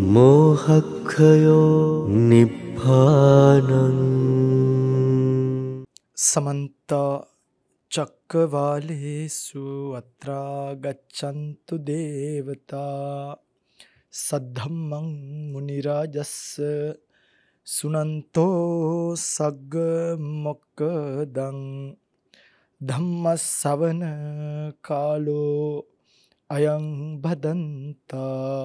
මෝහක්ඛයෝ නිබ්බානං සමන්ත චක්කවාලේසු අත්‍රා ගච්ඡන්තු දේවතා සද්ධම්මං මුනි රාජස්ස සුනන්තෝ සග්ග මොක්කදං ධම්ම ශවන කාලෝ අයං බදන්තා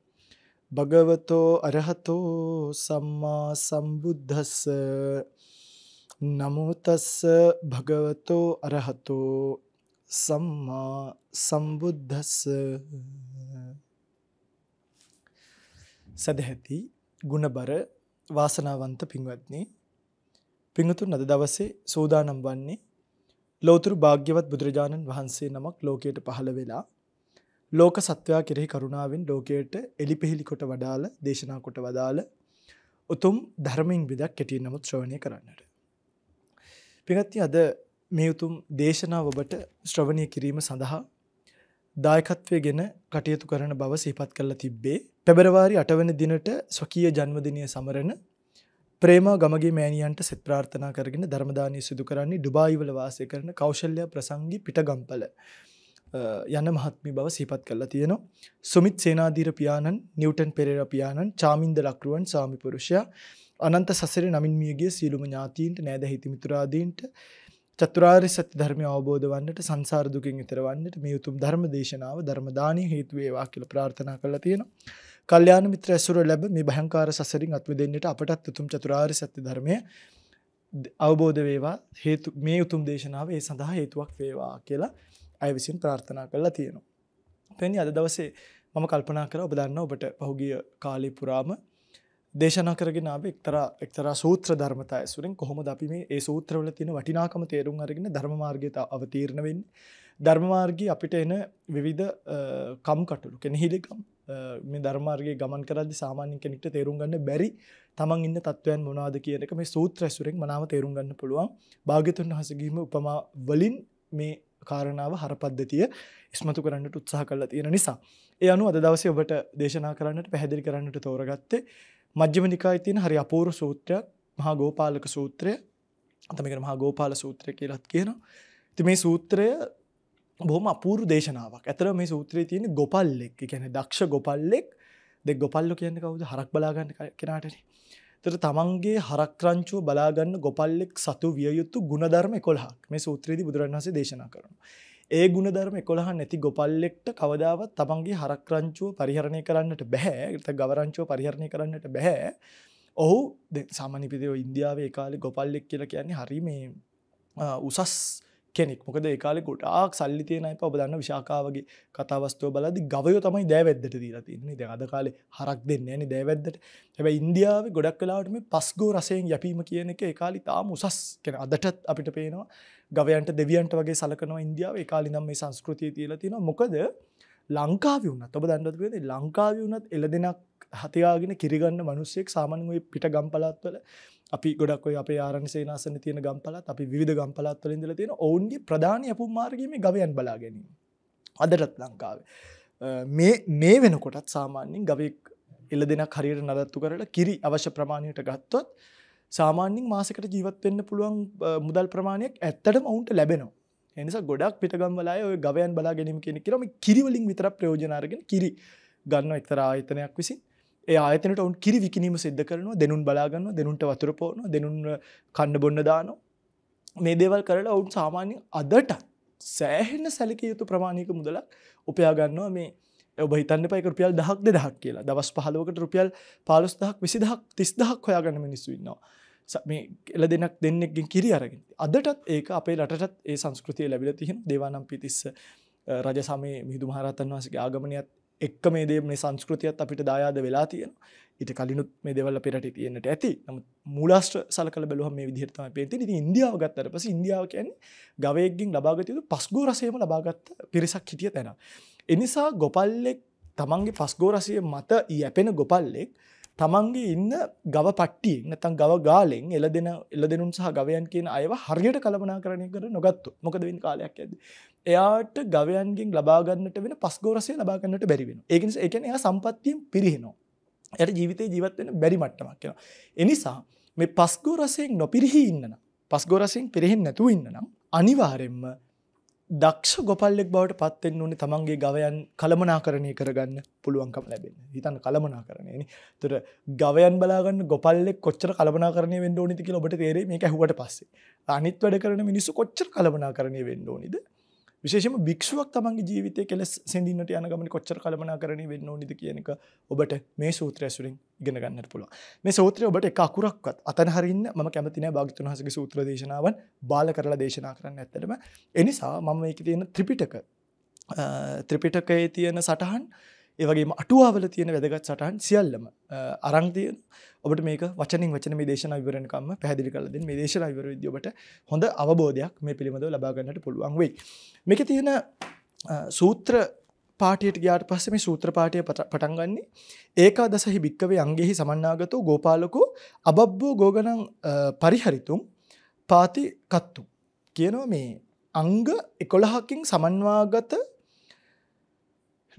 භගවතෝ අරහතෝ සම්මා සම්බුද්දස්ස නමෝ තස්ස භගවතෝ අරහතෝ සම්මා සම්බුද්දස්ස සදැහැති ගුණබර වාසනාවන්ත පින්වත්නි පින්වතුන් අද දවසේ සෝදානම් වන්නේ ලෞතර භාග්‍යවත් බුදුරජාණන් වහන්සේ නමක් ලෝකයට පහළ වෙලා ලෝක සත්වයා කෙරෙහි කරුණාවෙන් ලෝකයට එලිපෙහෙලි කොට වඩාල දේශනා කොට වදාළ උතුම් ධර්මයෙන් බිදක් කෙටියෙන් නමුත් ශ්‍රවණය කරන්නට. පිගත්ති අද මේ උතුම් දේශනාව ඔබට ශ්‍රවණය කිරීම සඳහා දායකත්වය ගෙන කටයුතු කරන බව සීපත් කරලා තිබ්බේ පෙබරවාරි අටවන දිනට ස්වකීය ජන්මදිනය සමරන ප්‍රේමා ගමගේ මෑණියන්ට සෙත් ප්‍රාර්ථනා කරගෙන ධර්මදානය සිදු කරන්නේ ඩුබායිවල වාසය කරන කෞශල්‍ය ප්‍රසංගි පිටගම්පල යන මහත්මි බව සීපත් කරලා තියෙනවා. සුමිත් සේනාධීර පියාණන්, නිව්ටන් පෙරේරා පියාණන්, චාමින්ද ලක්රුවන් සාමිපුරුෂයා අනන්ත සසරේ නමින් මියගිය සීලුම ඥාතීන්ට නෑද හිතමිතුරාදීන්ට චතුරාර්ය සත්‍ය ධර්මය අවබෝධ වන්නට සංසාර දුකින් ඈතර වන්නට මේ උතුම් ධර්ම දේශනාව ධර්ම දානීය හේතු වේවා කියලා ප්‍රාර්ථනා කරලා තියෙනවා. කල්යාණ මිත්‍ර ඇසුර ලැබ මේ භයංකාර සසරින් අත්මිදෙන්නට අපටත් උතුම් චතුරාර්ය සත්‍ය ධර්මය අවබෝධ වේවා හේතු මේ උතුම් දේශනාව ඒ සඳහා හේතුවක් වේවා කියලා අය විසින් ප්‍රාර්ථනා කරලා තියෙනවා. පැනි අද දවසේ මම කල්පනා කර ඔබ දන්න ඔබට පහුගිය කාලී පුරාම දේශනා කරගෙන ආව එක්තරා එක්තරා සූත්‍ර ධර්මතා ඇසුරෙන් කොහොමද අපි මේ ඒ සූත්‍රවල තියෙන වටිනාකම තේරුම් අරගෙන ධර්ම මාර්ගයට අවතීර්ණ වෙන්නේ ධර්ම මාර්ගයේ අපිට එන විවිධ කම්කටොළු කෙනෙහිලිකම් මේ ධර්ම මාර්ගයේ ගමන් කරද්දී සාමාන්‍ය කෙනෙක්ට තේරුම් ගන්න බැරි තමන් ඉන්න තත්වයන් මොනවාද කියන එක මේ සූත්‍ර ඇසුරෙන් මනාව තේරුම් ගන්න පුළුවන් භාග්‍යතුන් වහන්සේගීම උපමා වලින් මේ කාරණාව හරපද්ධතිය ඉස්මතු කරන්නට උත්සාහ කල්ලා තියෙන නිසා. ඒ අනු අද දවස ඔබට දේශනා කරන්නට පැහැදිලි කරන්නට තෝරගත්තේ මජ්‍යමනිකා ඉතින් හරි අපූරු සූත්‍රයක් මහා ගෝපාලක සූත්‍රය අතමක මහා ගෝපාල සූත්‍රය කියලත් කියන. ති මේ සූත්‍රය බොහම අපූරු දේශනාවක් ඇතර මේ සූත්‍රය තියෙන ගොපල්ලෙක් ගැන දක්ෂ ගොපල්ලෙක් දෙ ගොපල්ලො කියන්න කවුද හරක් බලාගන්න කෙනාටන තර තමන්ගේ හරක්රංචුව බලාගන්න ගොපල්ලෙක් සතු වියයුතු ගුණධර්ම කොල්හක් මේ සූත්‍රයේදී බුදුරන් වහසේ දේශනා කරන. ඒ ගුණධර්ම කොළහ නැති ගොපල්ලෙක්ට කවදාවත් තමන්ගේ හරක්රංචුව පරිහරණය කරන්නට බැහැ ත ගවරංචුව පරිහරණය කරන්නට බැහැ. ඔහු සාමනිපිදයෝ ඉන්දියාවේ කාලෙ ගොපල්ලෙක් කියලා කියන්නේ හරි මේ උසස් කෙනෙක් මොකද ඒකාලෙ ගොඩාක් සල්ලි තියෙන අය ඔබ දන්න විශාකාවගේ කතාවස්තුව බලද්දි ගවයෝ තමයි දෑවැද්දට දීලා තින්නේ. දැන් අද කාලේ හරක් දෙන්නේ නැනේ දෑවැද්දට. හැබැයි ඉන්දියාවේ ගොඩක් වෙලාවට මේ පස්ගෝ රසයෙන් යැපීම කියන එක ඒ කාලේ තාම උසස්. කියන්නේ අදටත් අපිට පේනවා ගවයන්ට දෙවියන්ට වගේ සලකනවා ඉන්දියාවේ ඒ කාලේ ඉඳන් මේ සංස්කෘතිය තියලා තියෙනවා. මොකද ලංකාව වුණත් ඔබ දන්නවද කියන්නේ ලංකාව වුණත් එළදෙනක් හතියාගෙන කිරිගන්න මනුස්සෙක් සාමාන්‍ය පිට ගම්පලත්වල අපි ගොඩක් ඔය අපේ ආරණ සේනාසන තියෙන ගම්පලත් අපි විධ ගම්පලත්වල ඉඳලා තියෙන ඔවුන්ගේ ප්‍රධානය අපපු මාර්ගීම ගවයන් බලා ගැනීම. අදටත් ලංකාවේ. මේ වෙනකොටත් සාමාන්‍යින් ගවෙක් එල දෙනක් හරියට නදත්තු කරට කිරි අවශ්‍ය ප්‍රමාණයට ගත්තොත් සාමාන්‍යින් මාසකට ජීවත්වෙන්න පුළුවන් මුදල් ප්‍රමාණයක් ඇත්තට මවුන්ට ලැබෙනවා. එනිසා ගොඩක් පිටගම්වලා ඔය ගවයන් බලා ගැනීම කියෙන කරම කිරිවලින් විතර ප්‍රයෝජනාරගෙන කිරි ගන්න එක්තර ආයතනයක් විසින් ඒ ආතනට ඔවන් කිරි විකිනීම සිද්ධ කරනවා දෙනුන් බලාගන්න දෙනුන්ට වතුර පෝන දෙනුන් කණ්ඩ බොන්න දානො මේ දේවල් කරලා ඔවුන් සාමාන්‍ය අදට සෑහෙන්න සැලික යුතු ප්‍රමාණයක මුදල උපයාගන්නවා මේ ඔබ හිතන්න පයික රුපියල් දහක් දෙදහක් කියලා දවස් පහලුවකට රුපියල් පාලොස් දහක් විසිදහක් තිස්දහක් හොයාගන්න මිනිස්සුන්නවා මේ එල දෙනක් දෙන්නෙක්ගෙන් කිරි අරගෙන අදටත් ඒක අපේ රටත් ඒ සංස්කෘතිය ලැබිල තිහෙන දෙවානම් පිතිස්ස රජ සමය මිහිදු මහරතන් වහසගේ ආගමනයත් එක්ක මේ දේ මේ සංස්කෘතියත් අපිට දායාද වෙලා තියෙන ඉට කලිනුත් මේ දෙවල්ල පෙරට තියෙන්නට ඇති නම මුලාස්ට්‍ර සලකල බැලුවම මේ විදිහටම පේති ඉති ඉන්දියාව ගත්තර පස ඉන්දියාව කියන්නේ ගවයක්ගෙන් ලබාගතයුතු පස්ගෝ රසයම ලබාගත්ත පිරිසක් හිටිය තැන. එනිසා ගොපල්ලෙක් තමන්ගේ පස්ගෝරසය මත යැපෙන ගොපල්ලෙක් තමන්ගේ ඉන්න ගව පට්ටිය නැතන් ගව ගාලෙන් එල දෙන එල දෙනුන් සහ ගවයන් කියන අයව හරියට කළමනා කරණය කර නොගත්තු මොකද වෙන් කාලයක් ඇද. එයාට ගවයන්ගෙන් ලබාගන්නට වෙන පස්ගෝරසය ලබාගන්නට බැරිවෙන ඒකනිස එකන එයා සම්පත්තියෙන් පිරිහෙනවා. යට ජීවිතය ජීවත්වෙන බැරි මට්ටමක් කියෙන. එනිසා මේ පස්ගෝරසයෙන් නොපිරිහි ඉන්නන පස්ගෝරසින් පිරිහෙන් නැතු ඉන්න නම් අනිවාරෙන්ම දක්ෂ ගොපල්ලෙක් බවට පත්වෙන් ඕනේ තමන්ගේ ගවයන් කළමනාකරණය කරගන්න පුළුවන්කම ලැබෙන හිතන්න කළමනා කරනයන තුර ගවයන් බලාගන්න ගොපල්ලෙක් කොච්චර කළමනාරණය වෙන්ඩ ඕනිති කියල ඔබට තේරේ මේ ඇහුවට පස්සේ අනිත් වැඩ කරන මිනිසු කොච්චර කළමනා කරණය වෙන්ඩ ඕනිද විශේෂම භික්ෂුවක් තමන්ගේ ජීවිතය කෙලෙස් සෙඳින්නට යන ගමන කොච්චර කළමනාකරණය වෙන්න ඕනිද කියන එක ඔබට මේ සූත්‍රය ඇසුරින් ඉගෙන ගන්නට පුළුවන්. මේ සූත්‍රය ඔබට එක අකුරක්වත් අතන හරින්න මම කැමති නෑ භාග්‍යතුන් වහන්සේගේ සූත්‍ර දේශනාවන් බාල කරලා දේශනා කරන්න ඇත්තටම. ඒ නිසා මම මේකේ තියෙන ත්‍රිපිටක ත්‍රිපිටකයේ තියෙන සටහන් ඒවගේ අටුවාවල තියෙන වැදගත් සටහන් සියල්ලම අරංතියන ඔබට මේක වචනින් වචන මේ දේශන විවරණකම පැදිි කලද මේ දේශන විවර විද්‍යෝට හොඳ අවබෝධයක් මේ පිළිබඳව ලබාගන්නට පුළුවන් වෙයි මේක තියෙන සූත්‍ර පාටියට ගාට පස්සම සූත්‍ර පාටය පටන්ගන්නේ ඒක දසහි භික්කවේ අන්ගේෙහි සමන්නාගතු ගෝපාලකු අබබ්බෝ ගෝගනං පරිහරිතුම් පාති කත්තු කියනවා මේ අංග එකොළහකින් සමන්වාගත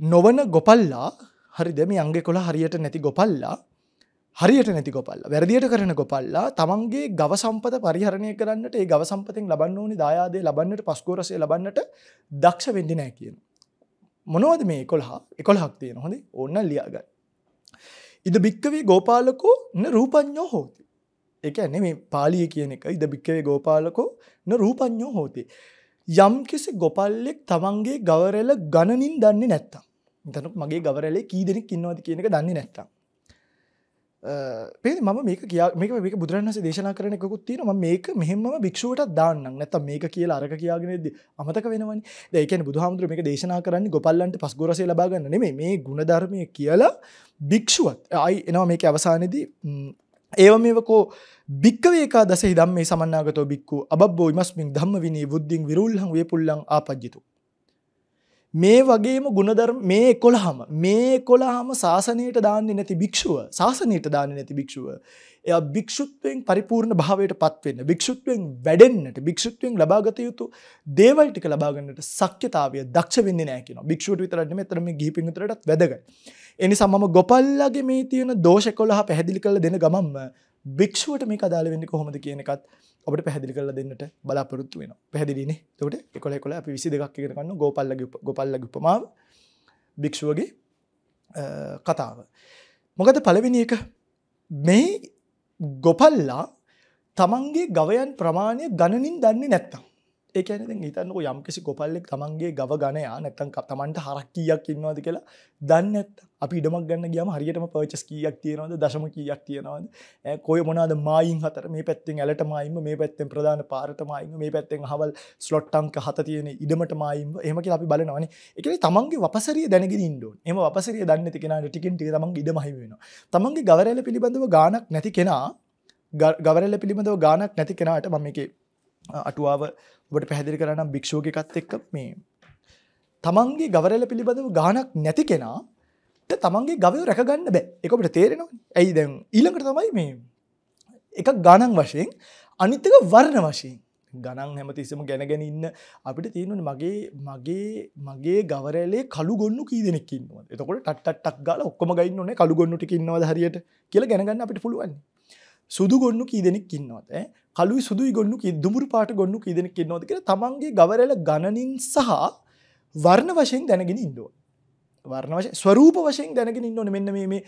නොවන ගොපල්ලා හරි දෙම අංගෙ කොළ හරියට නැති ගොපල්ලා හරියට නැති ගොපල්ල වැරදියට කරන ගොපල්ලා තමන්ගේ ගව සම්පත පරිහරණය කරන්නට ඒ ගව සම්පතින් ලබන්න ඕනි දායාදේ ලබන්නට පස්කෝරසය ලබන්නට දක්ෂ වෙඩි නෑ කියන. මොනවද මේ කොළහා එකොළහක් තියෙන හොඳ ඔන්න ලියාග. ඉද භික්කවී ගෝපාලකෝ න රූපඥෝ හෝති. එක ඇන මේ පාලිය කියන එක ඉද භික්කවේ ගෝපාලකෝ න රූපඥෝ හෝතේ. යම්කිසි ගොපල්ලෙක් තමන්ගේ ගවරල ගණනින් දන්නේ නැත්තම්. තන මගේ ගවරලේ කී දෙනෙක් ඉන්නවාද කියනක දන්නේ නැත්තම්. පේ ම මේක කිය මේක බුදුරන්ස දේශනා කරනකුත් තින මේක මෙහෙම භික්ෂුවට දාන්න නැත මේක කියලා අරක කියගෙනෙද අමතක වෙනවනි ඒක බුදුහාමුදුර මේක දේශනා කරන්න ගොපල්ලන්ට පස් ගොරස ලබාගන්න නෙේ මේ ගුණධර්මය කියලා භික්ෂුවත් අයි එනවා මේක අවසානයේදී ඒවමකෝ භික්කවේකා දස හිදම් මේ සමන්නාගතෝ බික්කු අබෝ ඉමස්මින් ධම්ම විනී බුද්ධින් විරුල්හන් වේ පුල්ලන් ආපජ්ජිතු. මේ වගේම ගුණධර් මේ කොළහම මේ කොළහම ශාසනයට දාන්නේ නැති භික්ෂුව ශාසනයට දාන්නේ නැති භික්ෂුව එයා භික්ෂුත්වයෙන් පරිපූර්ණ භාවයට පත්වෙන්න භික්ෂුත්වයෙන් වැඩෙන්න්නට භික්ෂුත්වයෙන් ලබාගත යුතු දේවල් ටික ලබාගන්නට සක්්‍යතාවය දක්ෂ වෙන්න නෑකන භික්ෂුවට විතරන්න මෙතරම ගී පිතුරටත් වැදග. එනි සමම ගොපල්ලගේ මේ තියෙන දෝෂ කොල්හ පැහැදිලි කළ දෙන ගමම්ම භික්ෂුවට මේ අදාල වෙන්න කොහොමද කියනකත් ඔබට පැහදිලි කල දෙන්නට බලාපොරොත්තු වෙන පැදිලින තොට එකොල කොල අපි විසි දෙක් කරන්න ගොපල්ලග ගොපල්ලග උපමාව භික්ෂුවගේ කතාව. මොකද පලවෙනි එක මේ ගොපල්ලා තමන්ගේ ගවයන් ප්‍රමාණය ගණනින් දන්නේ නැත්තම්. ඒකන හිතන්නක යම්කිසි කොපල්ලෙක් තමන්ගේ ගව ගනයා නැත්තන් තමන්ට හරක් කියක් ඉන්නවාද කියලා දන්න ඇත් අපි ඉඩමක් ගන්න ගියම හරියටම පර්චස් කියක් තියෙනවද දශම කියක් තියෙනවද කොය මොනාද මයින් හතර මේ පැත්තෙන් ඇලට මයිම මේ පැත්තෙන් ප්‍රධාන පාරටමයිම මේ පැත්තෙන් හවල් ස්ලොට්ටංක හත තියෙන ඉඩමට මයිම් එහමකි අපි බලනවන එකන තමන්ගේ වපසරිය දැනග ඉන්ඩුවන් එම වපසරිය දන්න තිකෙන ටිකින්ට තමන් ඉඩ මහිවෙන තමන්ගේ ගවරල පිළිබඳව ගානක් නැති කෙනා ගවරල පිළිබඳව ගානක් නැති කෙනට මම එකේ අටුවාව ඔබට පැහැදිලි කරනම් භික්ෂුවකත් එක්ක මේ තමන්ගේ ගවරල පිළිබඳව ගානක් නැති කෙනා තමන්ගේ ගවය රැකගන්න බෑ එකොපට තේරෙනවා ඇයි දැන් ඊළඟට තමයි මේ එකක් ගානන් වශයෙන් අනිත්තක වර්ණ වශයෙන් ගණන් හැමතිස්සම ගැනගැන ඉන්න අපිට තියෙනට මගේ මගේ මගේ ගවරලේ කළු ගොන්නු කීදෙනෙක්කින්නවා එතකොට ටක්ටක් ගල ඔක්කම ගන්න නේ කළු ගොන්නට කින්නවද හරියට කියල ගැනගන්න අපිට පුළුවන් සුදු ගොන්නු කීදෙනෙක් කින්නවත කළු සුදු ගොන්නු දුමුරු පාට ගොන්නු ඉදෙනෙක් නොද කියර තමන්ගේ ගවරල ගණනින් සහ වර්ණ වශයෙන් දැනගෙන ඉන්දුව. වර්ණවශ ස්වරූප වශයෙන් දැනගෙන ඉන්නවන මෙන්න මේ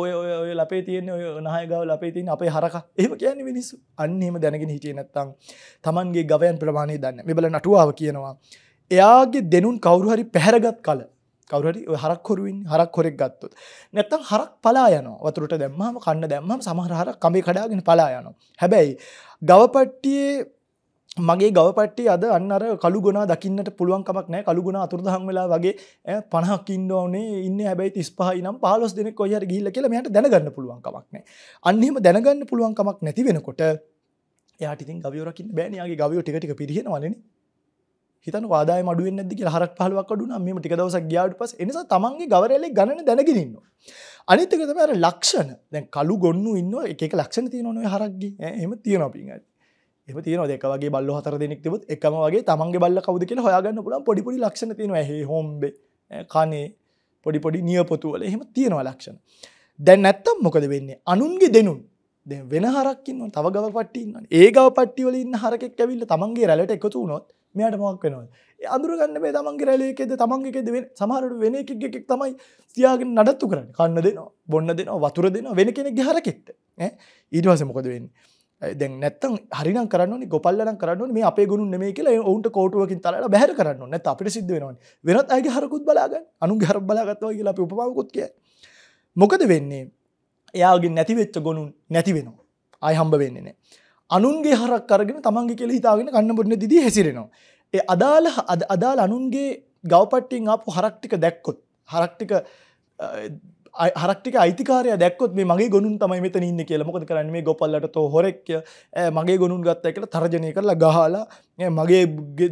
ඔය ඔය ලපේ තියෙන ඔය නායගව ලපේ තියන් අපේ හරක ඒම කියන්නේ මිනිස්සු අන්නේම දැනගෙන හිටිය නැත්තං තමන්ගේ ගවයන් ප්‍රමාණය දන්න මෙබල නටුවාව කියනවා. එයාගේ දෙනුන් කවරුහරි පැහරගත් කල කවරට හරක් හොරුවින් හරක් හොරෙක් ගත්තොත් නැත්තම් හරක් පලා යන වතුරට දැම්මම කන්න දැම්මම සමහරහර කමේ කඩාගෙන පලා යනවා හැබැයි ගවපට්ටියේ මගේ ගවපට්ටි අද අන්නර කළුගුණ දකින්නට පුළුවන්කමක් නෑ කළුගුණ අතුරදහන් වෙලා වගේ පණහක් ඉන්න ඕනේ ඉන්න හැබැයි තිස් පහ නම් පාලොස් දෙනෙක් කොහට ගිල්ල කියල මෙයට දැනගන්න පුළුවන්කමක් නෑ අන්නෙම දැනගන්න පුළුවන්කමක් නැති වෙනකොට එයාටිතින් ගවරකින් බෑනයාගේ ගවෝ ටික පිරිහෙනවලනේ හිතන වාදා මඩුව නැති කිය හරක් පහලක් වඩුන මෙම ටික දවසක් ගියාට පස් එනිස තමන්ගේ ගවරලේ ගණන දැනගෙනන්න. අනිත්තක තම අර ලක්ෂණ දැන් කළු ගොන්නු ඉන්න එක ලක්ෂණ තියනොන හරක්ගේ එම තියෙන පින් එම තියන දෙක වගේ බල්ල හතර දෙනෙක් තිබත් එකම වගේ තමන්ගේ බල්ල කවද කියෙන හොයාගන්න පුලන් පොඩිපොඩි ලක්ෂණ තියෙන හ හොම්බ කනේ පොඩිපොඩි නියපොතුවල එහෙම තියෙනවා ලක්ෂණ. දැන් නැත්තම් මොකද වෙන්නේ අනුන්ගේ දෙනුන් වෙන හරක්කින්න තව ගව පට්ටින්න ඒ ගව පට්ටිවල ඉන්න හරකෙක් ඇවිල්ල තමන්ගේ රැලට එකතු වුණොත් මෙයට මොක් වෙනවද අඳුරගන්න මේ තමන්ගේ රැලේකෙද තමන්ගේෙද වෙන සමහරට වෙන එකෙක් තමයි තියාගෙන නඩත්තු කරන්න කන්න දෙනවා බොන්න දෙනවා වතුර දෙනවා වෙන කෙනෙක් හරකෙක්ට ඊටවස මොකද වෙන්න දැ නැත්තම් හරින කරන්න ගොපල්ලන කරන්න මේ අපේ ගුණු නෙමේ කියලා ඔවුන්ට කෝටුවකින් තරලා බැහර කරන්න නැත අපිට සිද්ධ වෙනවා වෙනත් අගේ හරකුත් බලාග අනු හර බලාගත්වා කියලා අපි උපමාවකුත් කිය මොකද වෙන්නේ එයාගේ නැතිවෙච්ච ගොනුන් නැති වෙනවා අය හම්බ වෙන්නේ නෑ අනුන්ගේ හරක් අරගෙන තමන්ගේ කෙල හිතාගෙන කන්න බොන්න දිදී හැසිරෙනවා. ඒ අදාළ අදාළ අනුන්ගේ ගවපට්ටිෙන් අපපු හරක්ටික දැක්කොත් හරක්ටික හරක්ටික අයිතිකාරය දැක්කොත් මගේ ගොනුන් තමයි මෙත ඉන්න කිය මොකද කරන්න මේ ගොපල්ලට හොරෙක් මගේ ගොනුන් ගත්තය කියලා තර්ජනය කරලා ගහලා මගේ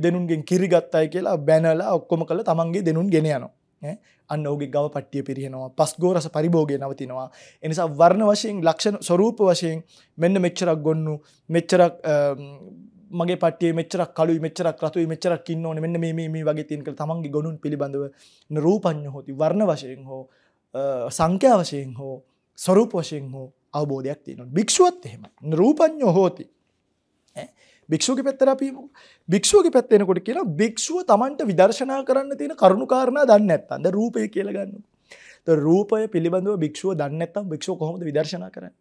දෙනුන්ගෙන් කිරි ගත්තයි කියලා බැනලා ඔක්කොම කළ තමන්ගේ දෙනුන් ගෙනයනවා. අන්න ඔගේ ගව පට්ටිය පිරිහෙනවා පස් ගෝරස පරිභෝගය නවතිනවා එනිසා වර්ණ වශයෙන් ලක්ෂණ ස්වරූප වශයෙන් මෙන්න මෙච්චරක් ගොන්නු මෙච්චරක් මගේ පටේ මෙච්චරක් කලු මෙච්චරක් රතු මෙච්චරක් කින්න ඕන මෙන්න මේ මේ වගේ තියන්ක තමන්ගේ ගොනුන් පිළිබඳව රූපඥ හෝති වර්ණ වශයෙන් හෝ සංඛ්‍යා වශයෙන් හෝ ස්වරූප වශයෙන් හෝ අවබෝධයක් තියෙනවා භික්ෂුවත් එහෙම රූපඥෝ හෝති භික්ෂුවගේ පැත්තට අපි භික්ෂුවගේ පැත්ත එනකොට කියනවා භික්ෂුව Tamanට විදර්ශනා කරන්න තියෙන කරුණු කාරණා දන්නේ නැත්නම් ද රූපය කියලා ගන්නවා. તો රූපය පිළිබඳව භික්ෂුව දන්නේ නැත්නම් භික්ෂුව කොහොමද විදර්ශනා කරන්නේ?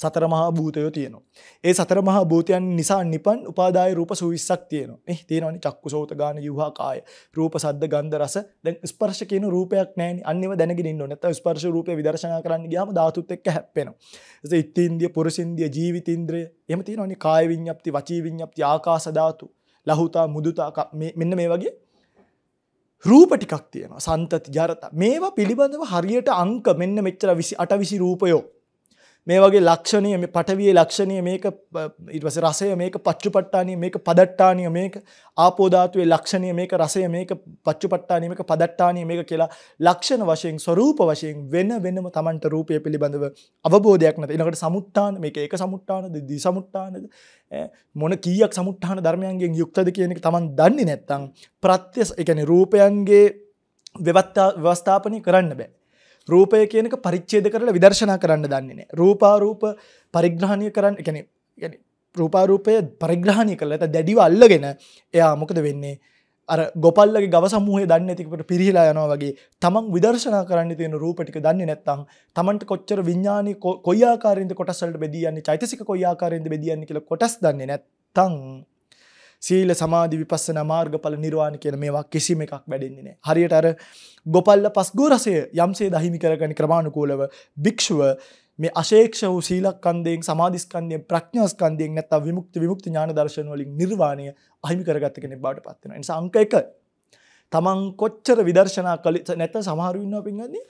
සතර මහා භූතයෝ තියෙනවා. ඒ සතර මහා භූතයන් නිසා නිපන් උපාදාය රූප 120ක් තියෙනවා. එහේ තියෙනවනේ චක්කුසෝත ගාන ජීවහා කාය. රූප සද්ද ගන්ධ රස දැන් ස්පර්ශ කියන රූපයක් නැහැනේ. අන්න ඒව දැනගෙන ඉන්න ඕනේ. නැත්නම් ස්පර්ශ රූපය විදර්ශනා කරන්න ගියාම ධාතුත් එක්ක හැප්පෙනවා. ඒ ඉත්ත්‍යීන්ද්‍රිය, පුරුසින්ද්‍රිය, ජීවිතින්ද්‍රිය එහෙම තියෙනවනේ. කාය විඤ්ඤප්ති, වචී විඤ්ඤප්ති, ආකාශ ධාතු, ලහුතා, මුදුතා මෙන්න මේ වගේ රූප ටිකක් තියෙනවා. සන්තති, ජරත. මේවා පිළිබඳව හරියට අංක මෙන්න මෙච්චර 28 20 රූපයෝ මේ වගේ ලක්ෂණය මේ පටවිය ලක්ෂණය මේක ඉටවස රසය මේක පච්චුපට්ටානය මේක පදට්ටානය මේක ආපෝධාතුවේ ලක්ෂණය මේක රසය මේක පච්චුපට්ටානය මේක පදට්ටානය මේක කියලා ලක්ෂණ වශයෙන් ස්වරූප වශයෙන් වෙන වෙනම තමන්ට රූපය පිළිබඳව අවබෝධයක් නත එනකට සමුට්ටාන මේක ඒක සමුට්ටානද දී සමුට්ටානද මොන කීයක් සමුට්ටාන ධර්මයන්ගෙන් යුක්තද කියනෙක තමන් දන්නේ නැත්තං ප්‍රත්‍යස් එකන රූපයන්ගේ ව්‍යවස්ථාපනය කරන්න බෑ රූපය කියනක පරිච්චේද කරලා විදර්ශනා කරන්න දන්නේ රූපාරූප පරිග්‍රහණය කරන්න එකන ගැන රූපාරූපය පරිග්‍රහණය කළ ඇත දැඩිව අල්ලගෙන එයා මොකද වෙන්නේ අර ගොපල්ලගේ ගව සමූහය දන්න ඇතිකට පිරිහිලා යනවා වගේ තමන් විදර්ශනා කරන්න තියෙන රූපටික දන්නේ නැත්තම් තමන්ට කොච්චර විඤ්ඥාන කොයාකාරෙන්ද කොටසල්ට බෙදියන්නේ චෛතසික කොයාකාරෙන්ද බෙදියන්නේ කියල කොටස් දන්නේ නැත්තං සීල සමාධි විපස්සන මාර්ගඵල නිර්වාණ කියන මේවා කිසිම එකක් වැඩෙන්නේ නැහැ. හරියට අර ගොපල්ල පස්ගෝරසය යම්සේ දහිමි කරගෙන ක්‍රමානුකූලව භික්ෂුව මේ අශේක්ෂ වූ සීලස්කන්ධයෙන් සමාධිස්කන්ධයෙන් ප්‍රඥාස්කන්ධයෙන් නැත්නම් විමුක්ති විමුක්ති ඥාන දර්ශන වලින් නිර්වාණය අහිමි කරගත්ත කෙනෙක් බවට පත් වෙනවා. ඒ නිසා අංක 1 තමන් කොච්චර විදර්ශනා කළ නැත්නම් සමහරු ඉන්නවා පින්වත්නි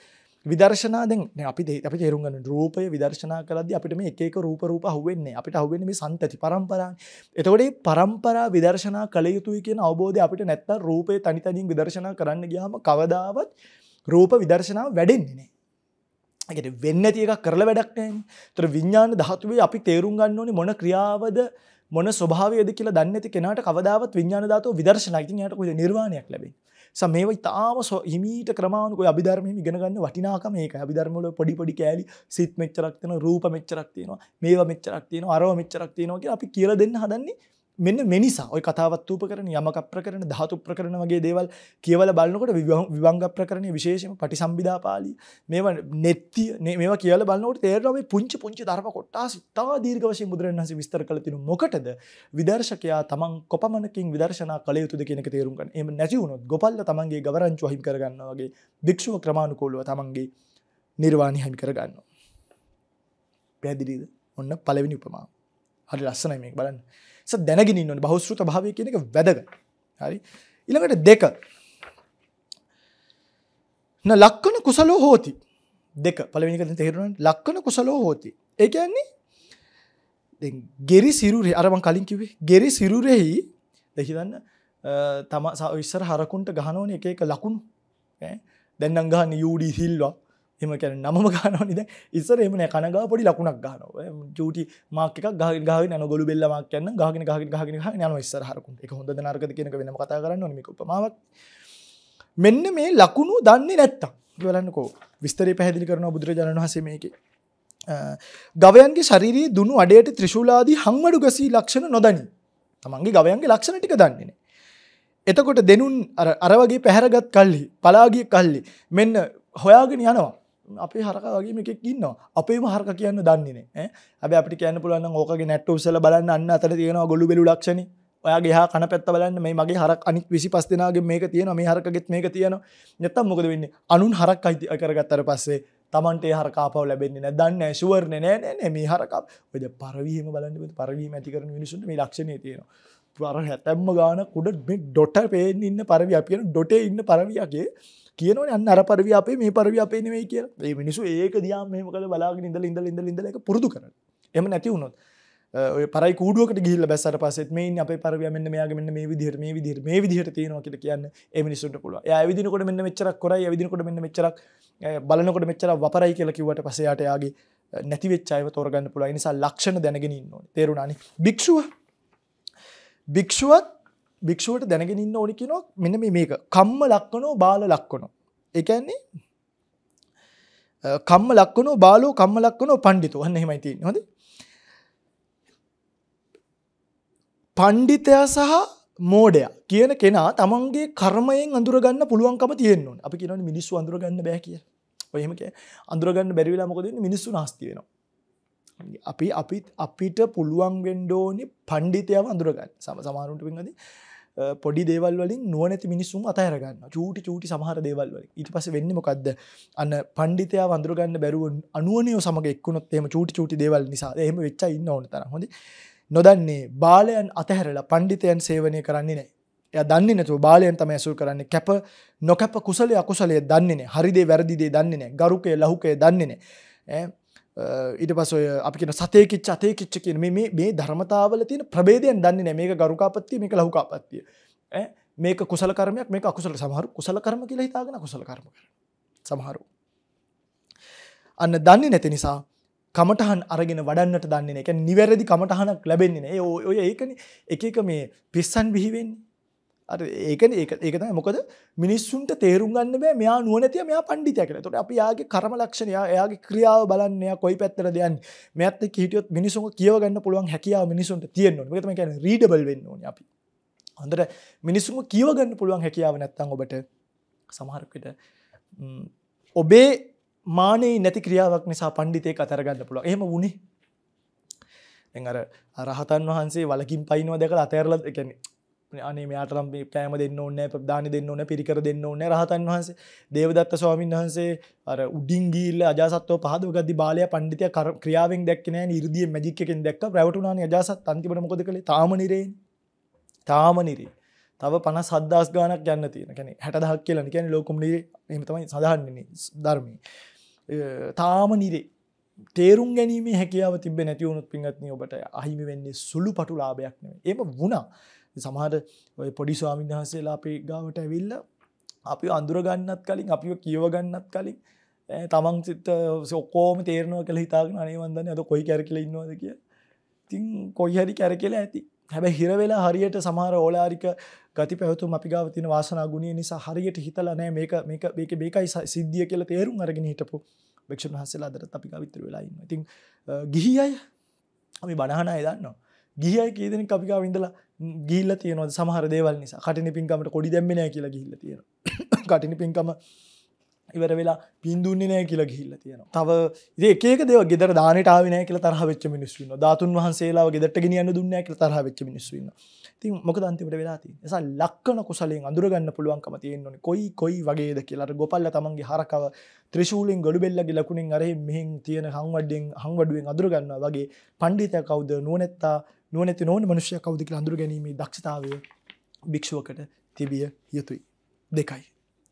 විදර්ශනා දැන් අපි අපි තේරුම් ගන්න රූපය විදර්ශනා කරද්දී අපිට මේ එක එක රූප රූප අහුවෙන්නේ අපිට අහුවෙන්නේ මේ සන්තති පරම්පරාවනේ. එතකොට මේ පරම්පරා විදර්ශනා කළ යුතුයි කියන අවබෝධය අපිට නැත්තම් රූපේ තනි තනියෙන් විදර්ශනා කරන්න ගියාම කවදාවත් රූප විදර්ශනාව වැඩෙන්නේ නැහැ. ඒකට වෙන්නේ නැති එකක් කරලා වැඩක් නැහැ. ඒතර විඥාන ධාතුවේ අපි තේරුම් ගන්න ඕනේ මොන ක්‍රියාවද මොන ස්වභාවයද කියලා දන්නේ නැති කෙනාට කවදාවත් විඥාන ධාතුව විදර්ශනා. ඉතින් එයාට කොහේද නිර්වාණයක් ලැබෙන්නේ? ස මේව ඉතාම හිමීට ක්‍රමාණුක අභිධර්මයම ඉගෙනගන්න වටිනාකම ඒක අභිධර්මල පොඩි පොඩි කෑලි සිත් මෙච්චරක්තින රූප මෙච්චරක්තියනවා මේවා මෙච්චරක්තියන අරව මෙච්චරක්තියනවා කිය අපි කියල දෙන්න හදන්නේ මෙන්න මෙනිසා ඔය කතාවත් වූප කරන යමක ප්‍රකරන ධාතු ප්‍රකරන වගේ දේවල් කියවල බලන්නකොට විවංග ප්‍රකරණය විශේෂම පටි සම්බිධා පාලි මේවා නැත්ති මේ කියල බලන්නට තේරම පුංචි පුංචි ධර්ම කොට්ටා සිතා දීර්ගවශය බුදුරන්හස විස්තර කළතිනු මොකටද විදර්ශකයා තමන් කොපමනකින් විදර්ශනා කළ යුතුද කියෙක තේරුම්ගන්න එම නැතිවුණොත් ගොපල්ල තමන්ගේ ගවරංචු හිම කරගන්න වගේ භික්ෂුව ක්‍රමාණුකෝලුව තමන්ගේ නිර්වාණය හිමි කරගන්න පැදිරිද ඔන්න පලවෙනි උපමා හරි ලස්සන මේ බලන්න ස දැනගෙනන්න බහස්ෘත භාවය කියන එක වැදග හරි ඉළඟට දෙක ලක්කන කුසලෝ හෝති දෙක පලවිනික තේරුවන් ලක්කන කුසලෝ හෝති ඒකන්නේ ගෙරි සිරුරේ අරමන් කලින් කිවේ ගෙරි සිරුරෙහි දෙහිදන්න තම ඉස්සර හරකුන්ට ගහනෝන එක එක ලකුණු දැන්නංගහන්න යුඩී හිල්වා එම කැන නම ගානනිද ඉස්සර එම කනගා පොඩි ලකුණක් ගානව චටි මාකක ග ග න ගොල බෙල්ල මක් කියන්න ගාගෙන ග ග න ස්සරහරකු එක හොඳ නරක කියන වෙන කතා කරන්න නිකපමාවක් මෙන්න මේ ලකුණු දන්නේ නැත්තම් ගලන්නකෝ විස්තරය පැහදිලි කරන බුදුරජාණන් වහසේ මේකේ ගවයන්ගේ ශරිරී දුනු අඩයට ත්‍රිශූලාදී හංවඩු ගසී ලක්ෂණ නොදනි තමන්ගේ ගවයන්ගේ ලක්ෂණ ටික දන්නේන එතකොට දෙනුන් අරවගේ පැහැරගත් කල්ලි පලාගිය කල්ලි මෙන්න හොයාගෙන යනවා අපේ හරක වගේ එකෙක් ඉන්නවා අපේම හරක කියන්න දන්නේ නෑ හැබ අපි කියන්න පුලන්න ඕකගේ නැට්ට උසල බලන්න අන්න අතර තියෙනවා ගොලු බෙලු ලක්ෂණ ඔයාගේ හා කන පැත්ත බලන්න මේ මගේ හරක් අනික් විසි පස් දෙනාගේ මේක තියෙන මේ හරකගෙත් මේක තියෙන නැත්තම් මොකද වෙන්නේ අනුන් හරක් අයිති කරගත්තර පස්සේ තමන්ට හරකාපව ලැබෙන්නේ නැ දන්න ශුවරණ නෑ නෑ මේ හරකක් ඔද පරවීම බලන්න පරවීම ඇති කරන මිනිසුන්ට මේ ලක්ෂණය තියෙනවා පර හැතැම්ම ගාන කුඩ ඩොට පේෙන් ඉන්න පරවි අප කියන ඩොට ඉන්න පරවියගේ කියනවනේ අන්න අර පරිවි අපේ මේ පරිවි අපේ නෙමෙයි කියලා. මේ මිනිස්සු ඒක දිහා මෙහෙම කළ බලාගෙන ඉඳලා ඉඳලා ඉඳලා ඉඳලා ඒක පුරුදු කරනවා. එහෙම නැති වුණොත් ඔය පරයි කූඩුවකට ගිහිල්ල බැස්සට පසෙත් මේ අපේ පරවය මෙන්න මෙයාග මෙන්න මේ විදිහට මේ විදිහට මේ විදිහට තියෙනවා කියලා කියන්න ඒ මිනිස්සුන්ට පුළුවන්. එයා ඇවිදිනකොට මෙන්න මෙච්චරක් කරයි ඇවිදිනකොට මෙන්න මෙච්චරක් බලනකොට මෙච්චර වපරයි කියලා කිව්වට පස්සේ යාට යාගේ නැති වෙච්ච අයව තෝරගන්න පුළුවන්. ඒ නිසා ලක්ෂණ දැනගෙන ඉන්න ඕනේ. තේරුණානේ. භික්ෂුව භික්ෂුවත් භික්ෂුවට දැනගෙනන්න ඕනි කියනො මෙන මේක කම්ම ලක්කනෝ බාල ලක්කනෝ එකන්නේ කම්ම ලක්කනෝ බාලෝ කම්ම ලක්කනෝ පණ්ඩිතු වන්න හෙමයිති නොද පණ්ඩිතයා සහ මෝඩයා කියන කෙනා තමන්ගේ කර්මයෙන් අඳුරගන්න පුළුවන්කම තියෙන්නුන් අපි කියන මිනිස්සු අඳුරගන්න බෑ කිය ඔයහමක අඳුරගන්න බැරිවෙලා මොකද මිනිස්සු නාස්තිවෙනවා අපි අපි අපිට පුළුවන් වෙන්ඩෝනි පණ්ඩිතයව අඳුරගන්න සම සමාරුන්ට පින්ගද පොඩි දේවල් වලින් නුවනැති මිනිසුම් අතහරගන්න චූටි චූටි සමහර දේවල් වලින් ඉට පස වෙන්න මොකක්ද අන්න පණ්ඩිතය වඳුරගන්න බැරුවන් අනුවනය සමග එක්ුණොත් එම චූටි චූටි දේවල් නිසා එම වෙච්ච ඉන්න ඕනතර හොඳ නොදන්නේ බාලයන් අතහැරලා පණ්ඩිතයන් සේවනය කරන්නේ නෑ එය දන්නේ නැතුව බාලයන් තම ඇසුල් කරන්නේ කැප නොකැප කුසලය අකුසලය දන්නේ හරිදේ වැරදිදේ දන්නේ නෑ ගරුකය ලහුකය දන්නේ නෑ ඉට පස අපි කියන සතයකිච් අතයකිච්ච කියන මේ ධර්මතාවල තියන ප්‍රබේදයන් දන්නේ නෑ මේක ගරුකාපත්තිය මේක ලහුකාපත්තිය මේක කුසල කරමයක් මේ අකුසල සමහරු කුසල කරම කියලා හිතාගෙන කුසල කරම කර සමහරු අන්න දන්නේ නැති නිසා කමටහන් අරගෙන වඩන්නට දන්නේ එක නිවැරදි කමටහනක් ලැබෙන්නේ නෑ ඔය ඒකන එක එක මේ පිස්සන් බිහිවෙන්නේ අර ඒකන ඒක ඒකතයි මොකද මිනිස්සුන්ට තේරුම් ගන්න බෑ මෙයා නුවණැතිය මෙයා පඬිතයා කියලා. එතකොට අපි යාගේ කර්ම ලක්ෂණ එයාගේ ක්‍රියාව බලන්න එයා කොයි පැත්තටද යන්නේ. මෙයත් එක්ක හිටියොත් මිනිසුන්ව කියව ගන්න පුළුවන් හැකියාව මිනිසුන්ට තියෙන්න ඕනේ. මේක තමයි කියන්නේ රීඩබල් වෙන්න ඕනේ අපි. හොඳට මිනිසුන්ව කියව ගන්න පුළුවන් හැකියාව නැත්නම් ඔබට සමහර විට ඔබේ මානෙ නැති ක්‍රියාවක් නිසා පඬිතෙක් අතර ගන්න පුළුවන්. එහෙම වුණේ. දැන් අර රහතන් වහන්සේ වලකින් පයින්නවා දැකලා අතෑරලා කියන්නේ අනේ මෙයාටනම් කෑම දෙන්න ඕන්න ප්‍රධාන දෙන්න ඕන පිරිකර දෙන්න ඕන රහතන් වහන්සේ දේවදත්ත ස්වාමීන් වහන්සේ අර උඩින්ගීල්ල අජාසත්ව පහද ගදදි බාලය පණ්ඩිතය කර ක්‍රියාවෙන් දැක්නෑ නිර්දිය මැජික්කෙන් දැක් ප්‍රැවටුනාන අජාසත් අන්තිමට මොද කළ තාමනිරේ තාමනිරේ තව පන සද්දස් ගානක් යන්න තියෙන කැනෙ හැටදහක් කියලන කැන ලෝකුම්ලේ එමතමයි සඳහන්නන්නේ ධර්මී තාම නිරේ තේරුම් ගැනීම හැකියාව තිබ නැතිවුණුත් පින්ගත්න ඔබට අහිමි වෙන්නේ සුළු පටු ලාභයක් නෙ එම වුණා සමහර ඔය පොඩි ස්වාමීන් වහන්සේලා අපේ ගාවට ඇවිල්ලා අපි අඳුරගන්නත් කලින් අපිව කියවගන්නත් කලින් තමන් සිත ඔක්කෝම තේරනව කළ හිතාගෙන අනේවන්දන්න ඇද කොයි කැරකිල ඉන්නවාද කිය තින් කොයිහරි කැරකෙල ඇති හැබැ හිරවෙලා හරියට සමහර ඕලාරික ගති පැවතු අපි ගාවතින වාසනා ගුණය නිසා හරියට හිතල නෑ මේක මේක මේක බේකයි සිද්ධිය කියල තේරුම් අරගෙන හිටපු භක්ෂණ හසලා අදරත් අපි ගවිතර වෙලාන්න ඉතින් ගිහි අය අපි බණහන අයදන්නවා ගිහි අය කීදෙන අපිකාව ඉඳලා ගිල්ල තියනවද සමහර දේවල් නිසා කටිනි පින්කමට කොඩි දැම්මෙන කියලා ගිල්ල තියෙන කටිනි පින්කම ඉවර වෙලා පින්දුන්නේ නෑ කියලා ගිහිල්ල තියෙනවා තව ඒකේක දෙව ගෙදර දානටාවනෑ කියල තරහ වෙච්ච මිනිස්වන්න ධාතුන් වහන්සේලා ගෙදට ගෙනියන්න දුන්නෑ කියල තරහ වෙච්ච මිනිස්වන්න ති මොක දන්තිමට වෙලා තිය නිසා ලක්කන කුසලෙන් අඳුරගන්න පුළුවන්කම තියෙන්නන කොයි කොයි වගේද කියලට ගොපල්ල තමන්ගේ හරකව ත්‍රශූලෙන් ගොඩු බෙල්ලගේ ලකුණින් අරේ මෙහින් තියෙන හංවඩෙන් හංවඩුවෙන් අඳුරගන්න වගේ පණ්ඩිත කවුද නුවනැත්තා නුවනැති නොවන මනුෂ්‍ය කෞදක අඳුර ගැනීමේ දක්ෂතාවය භික්ෂුවකට තිබිය යුතුයි දෙකයි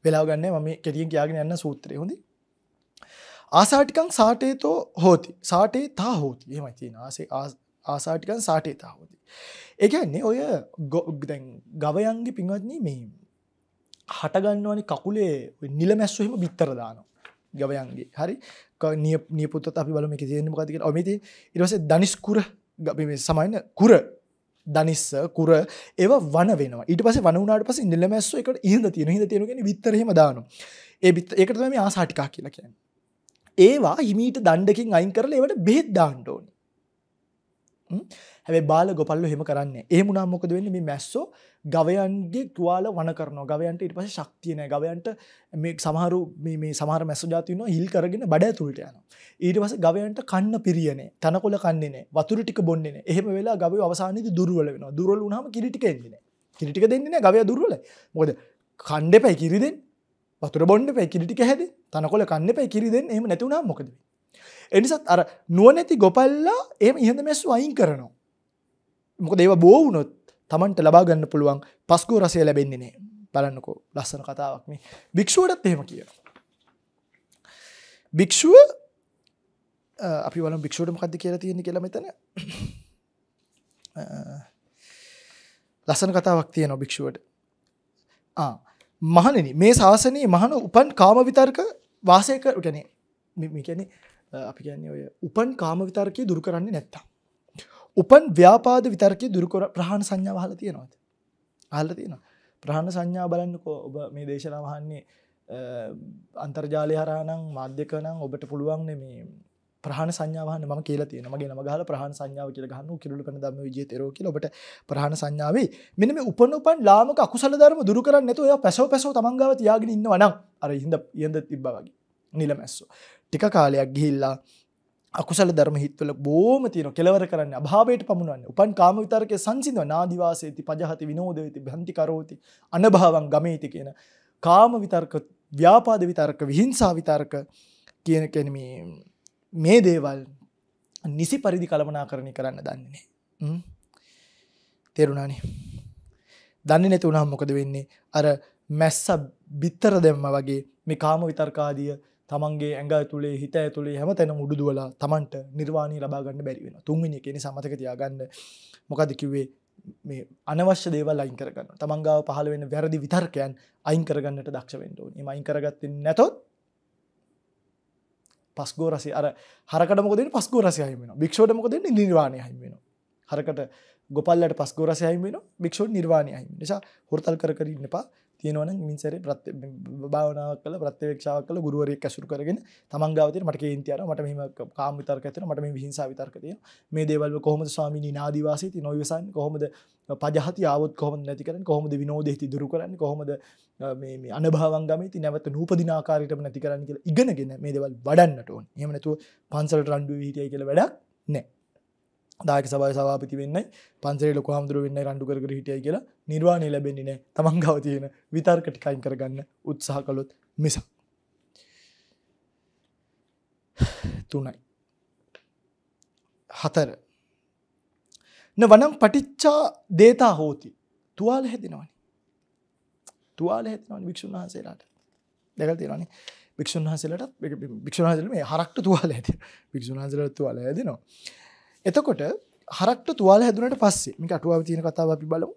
වෙලාගන්න ම කෙරියෙන් කියයාගෙන යන්න සූත්‍රය හොඳ ආසාටිකං සාටේතෝ හෝති සාටේ තා හෝති මතින ආසේ ආසාටිකන් සාටේ තා හෝති එකන්නේ ඔය ගොක්දැන් ගවයන්ගේ පින්වත්න මේ හටගන්නවනි කකුලේ නිල මැස්සුහෙම බිත්තරදාන ගවයන්ගේ හරි නියපුත අපි බලම එක තියෙනම කතික ඔමති ඉරස දනිස්කුර සමයින්න කුර දනිස්ස කුර ඒව වන වෙන ඊට පස වනනාට පස ඉඳල මැස්ස එක ඉද තියෙන හිද තියෙනගෙන විතරහෙම දාන ඒ බිත් එකටම ආසාටිකා කියලා කියන්න. ඒවා හිමීට දණ්ඩකින් අයින් කරල ඒවට බෙත් දාණ්ඩෝන හැබ බාල ගොපල්ල හෙම කරන්න ඒ මුණනාමොකද වෙන්න මේ මැස්සෝ ගවයන්ගේ තුවාල වන කරන ගවයන්ට ඉට පස ශක්තියන ගවයන්ට සමහරු මේ සමහර මැස ජාතින හිල් කරගෙන බඩ තුළට යන. ඊට පස ගවයන්ට කන්න පිරියනේ තනකොල කන්නන්නේ වතුර ටික බොන්නන්නේ එහෙම වෙලා ගව අවසානද දුරුවල වෙන දුරල හම කිරිටික එදන කිරිටික දෙන්නන ගවය දුරල මොද කණ්ඩ පැයි කිරිදෙන් වතුර බොන්ඩ පැ කිරිටික හැද තනකොල කන්න පැයි කිරිදෙන් එම නැතිවුණා මොකද. එනිසත් අර නුවනැති ගොපල්ලා එම ඉහඳ මැස්සු අයින් කරනවා. මොක දේව බෝවුනොත් තමන්ට ලබාගන්න පුළුවන් පස්කෝ රසය ලැබෙන්න්නේ බලන්නකෝ ලස්සන කතාවක් මේ භික්ෂුවටත් එහෙම කිය භික්ෂුව අපි වල භික්ෂුවටම කද කියලා තියෙන කියලා මෙතන ලස්සන කතාවක් තියෙන භික්ෂුවට මහනනි මේ ශාසනයේ මහන උපන් කාම විතර්ක වාසය කර ගැනේ මිකැන අපි කියන්නේ ඔය උපන් කාම විතර්කය දුරු කරන්නේ නැත්තම් උපන් ව්‍යාපාද විතර්කයේ දුරුකර ප්‍රහාණ සංඥාව අහලා තියෙනවද? අහලා තියෙනවා. ප්‍රහාණ සංඥාව බලන්නකෝ ඔබ මේ දේශනාව අහන්නේ අන්තර්ජාලය හරහා නම් මාධ්‍යක නම් ඔබට පුළුවන් මේ ප්‍රහණ සංඥාවහන්න ම කියලා තියෙන මගේ නම ගහල ප්‍රහණ සංඥාව කියල ගන්න කිරුල කන දම විජය තෙරෝකි ඔබට ප්‍රහණ සංඥාවේ මෙනම උපන උපන් ලාමක අකුසල ධර්ම දුරු කරන්න එතු ඔය පැසෝ පැසෝ තමන්ගව තියාගෙන ඉන්නවනම් අර හිද ඉඳ තිබ්බ වගේ නිල මැස්සෝ ටික කාලයක් ගිහිල්ලා අකුසල ධර්ම හිත්වල බෝම තියෙන කෙලවර කරන්න අභාවයට පමුණුවන්න උපන් කාම විතරකය සංසිඳව නාදිවාසේති පජහති විනෝදවෙති භ්‍යන්තිකරෝති අනභාවන් ගමේති කියන කාම විතර්ක ව්‍යාපාද විතර්ක විහිංසා විතර්ක කියන කැන මේ දේවල් නිසි පරිදි කළමනා කරණය කරන්න දන්නේනේ තෙරුණනේ දන්න නැති උනම් මොකද වෙන්නේ අර මැස්ස බිත්තර දෙම්ම වගේ මේ කාම විතර්කාදිය තමන්ගේ ඇඟ තුළේ හිත ඇතුළේ හැම තැන මුඩුදුවලා තමන්ට නිර්වාණය ලබාගන්න බැරිවෙන තුන්විනි කෙනෙ සමතක තියාගන්න මොකද කිව්වේ මේ අනවශ්‍ය දේවල් අයින් කරගන්න තමන්ගාව පහළ වෙන වැරදි විතර්කයන් අයින් කරගන්නට දක්ෂවෙන්ටෝ එම අයින් කරගත්ත නැතොත් පස්ගෝ රසි අර හරකට මොකද පස්ගෝ රසියහිම වෙන භික්ෂෝට මොකද නිර්වාණය හිම වෙන හරකට ගොපල්ලට පස්ගෝ රසයහිම වෙන භික්ෂෝ නිර්වාණය හිම නිසා හොරතල් කරකරන්නපා තියෙනවන මින්සර භාවනාවක් කල ප්‍රත්්‍යවක්ෂාව කල ගුරුවරයක් ඇසුරු කරගෙන තමන්ගවතය මට කේන්තියර මට මෙම කාම විතර්කතර මට මේ විහිංසා විතර්කතිය මේ දේවල්ව කොහොමද ස්වාමිනි නාදවාසේති නොවසන් කොහොමද පජහති ආවත් කොහොම නැතිකරන කොහොමද විනෝදෙහි දුරු කරන්න කොහොමද මේ අනභාවන්ගමති නැවත නූපදිනාකාරයටම නැති කරන්න කියලා ඉගෙනගෙන මේ දෙවල් වඩන්නට ඕන් එමනැතුව පන්සල් රන්ඩු හිටිය කියල වැඩක් නෑ දායක සබයි සවාපති වෙන්න පන්සේ ලොක හමුදුර වෙන්න රණඩු කර හිටිය කියලා නිර්වාණය ලැබෙන්නේ නෑ තමන් ගව තියෙන විතර්කටිකයින් කරගන්න උත්සාහ කළොත් මිස තුනයි හතර න වනම් පටිච්චා දේතා හෝති තුවාල හැදෙනවනි තුවාල හැදෙනවනි භික්ෂුන් වහන්සේලාට දැකල් තියෙනනේ භික්ෂුන් වහන්සේලට භික්ෂුන් වහන්සේලා මේ හරක්ට තුවාල හැදෙනවා භික්ෂුන් වහන්සේලාට තුවාල හැදෙනවා එතකොට හරක්ට තුවාල හැදුනට පස්සේ මේ අටුවාව තියෙන කතාව අපි බලමු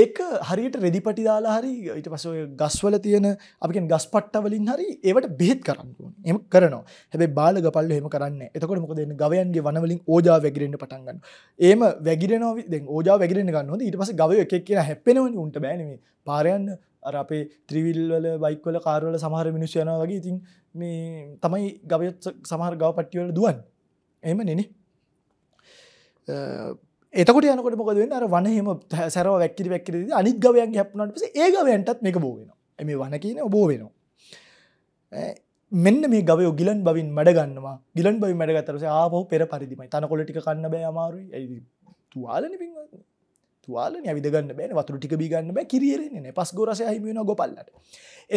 ඒක හරියට රෙදි පටි දාලා හරි ඊට පස්සේ ගස්වල තියෙන අපි කියන්නේ ගස් පට්ට වලින් හරි ඒවට බෙහෙත් කරන්න ඕනේ. එහෙම කරනවා. හැබැයි බාල ගපල්ලු එහෙම කරන්නේ නැහැ. එතකොට මොකද වෙන්නේ? ගවයන්ගේ වන වලින් ඕජාව වැగిරෙන්න පටන් ගන්නවා. එහෙම වැగిරෙනවා දැන් ඕජාව වැగిරෙන්න ගන්නවද? ඊට පස්සේ ගවය එක එක කියලා හැප්පෙනවනේ උන්ට බෑනේ මේ පාර යන්න. අර අපේ ත්‍රිවිල් වල බයික් වල කාර් වල සමහර මිනිස්සු යනවා වගේ. ඉතින් මේ තමයි ගවය සමහර ගව පට්ටිය වල දුවන්නේ. එම නෙන එතකට යනකට මොකද වෙන්න අර වනහෙම සැරව වැක්කිරි වැක්කිර අනිත් ගවයන් හැප්නට පස ඒ ගවයන්ටත් මේක බෝවෙන එම වන කියන ඔබෝ වෙනවා මෙන්න මේ ගවය ගිලන් බවින් මඩගන්නවා ගිලන් බවි මඩගතරස ආපහු පෙර පරිදිමයි තනකොලටික කන්න බෑ අමාරු තුවාලන පි තුවාල විදගන්න බෑ වතුර ටික බිගන්න බෑ කිරියරෙන්නේ පස් ගොරස හිමිෙන ගොපල්ලට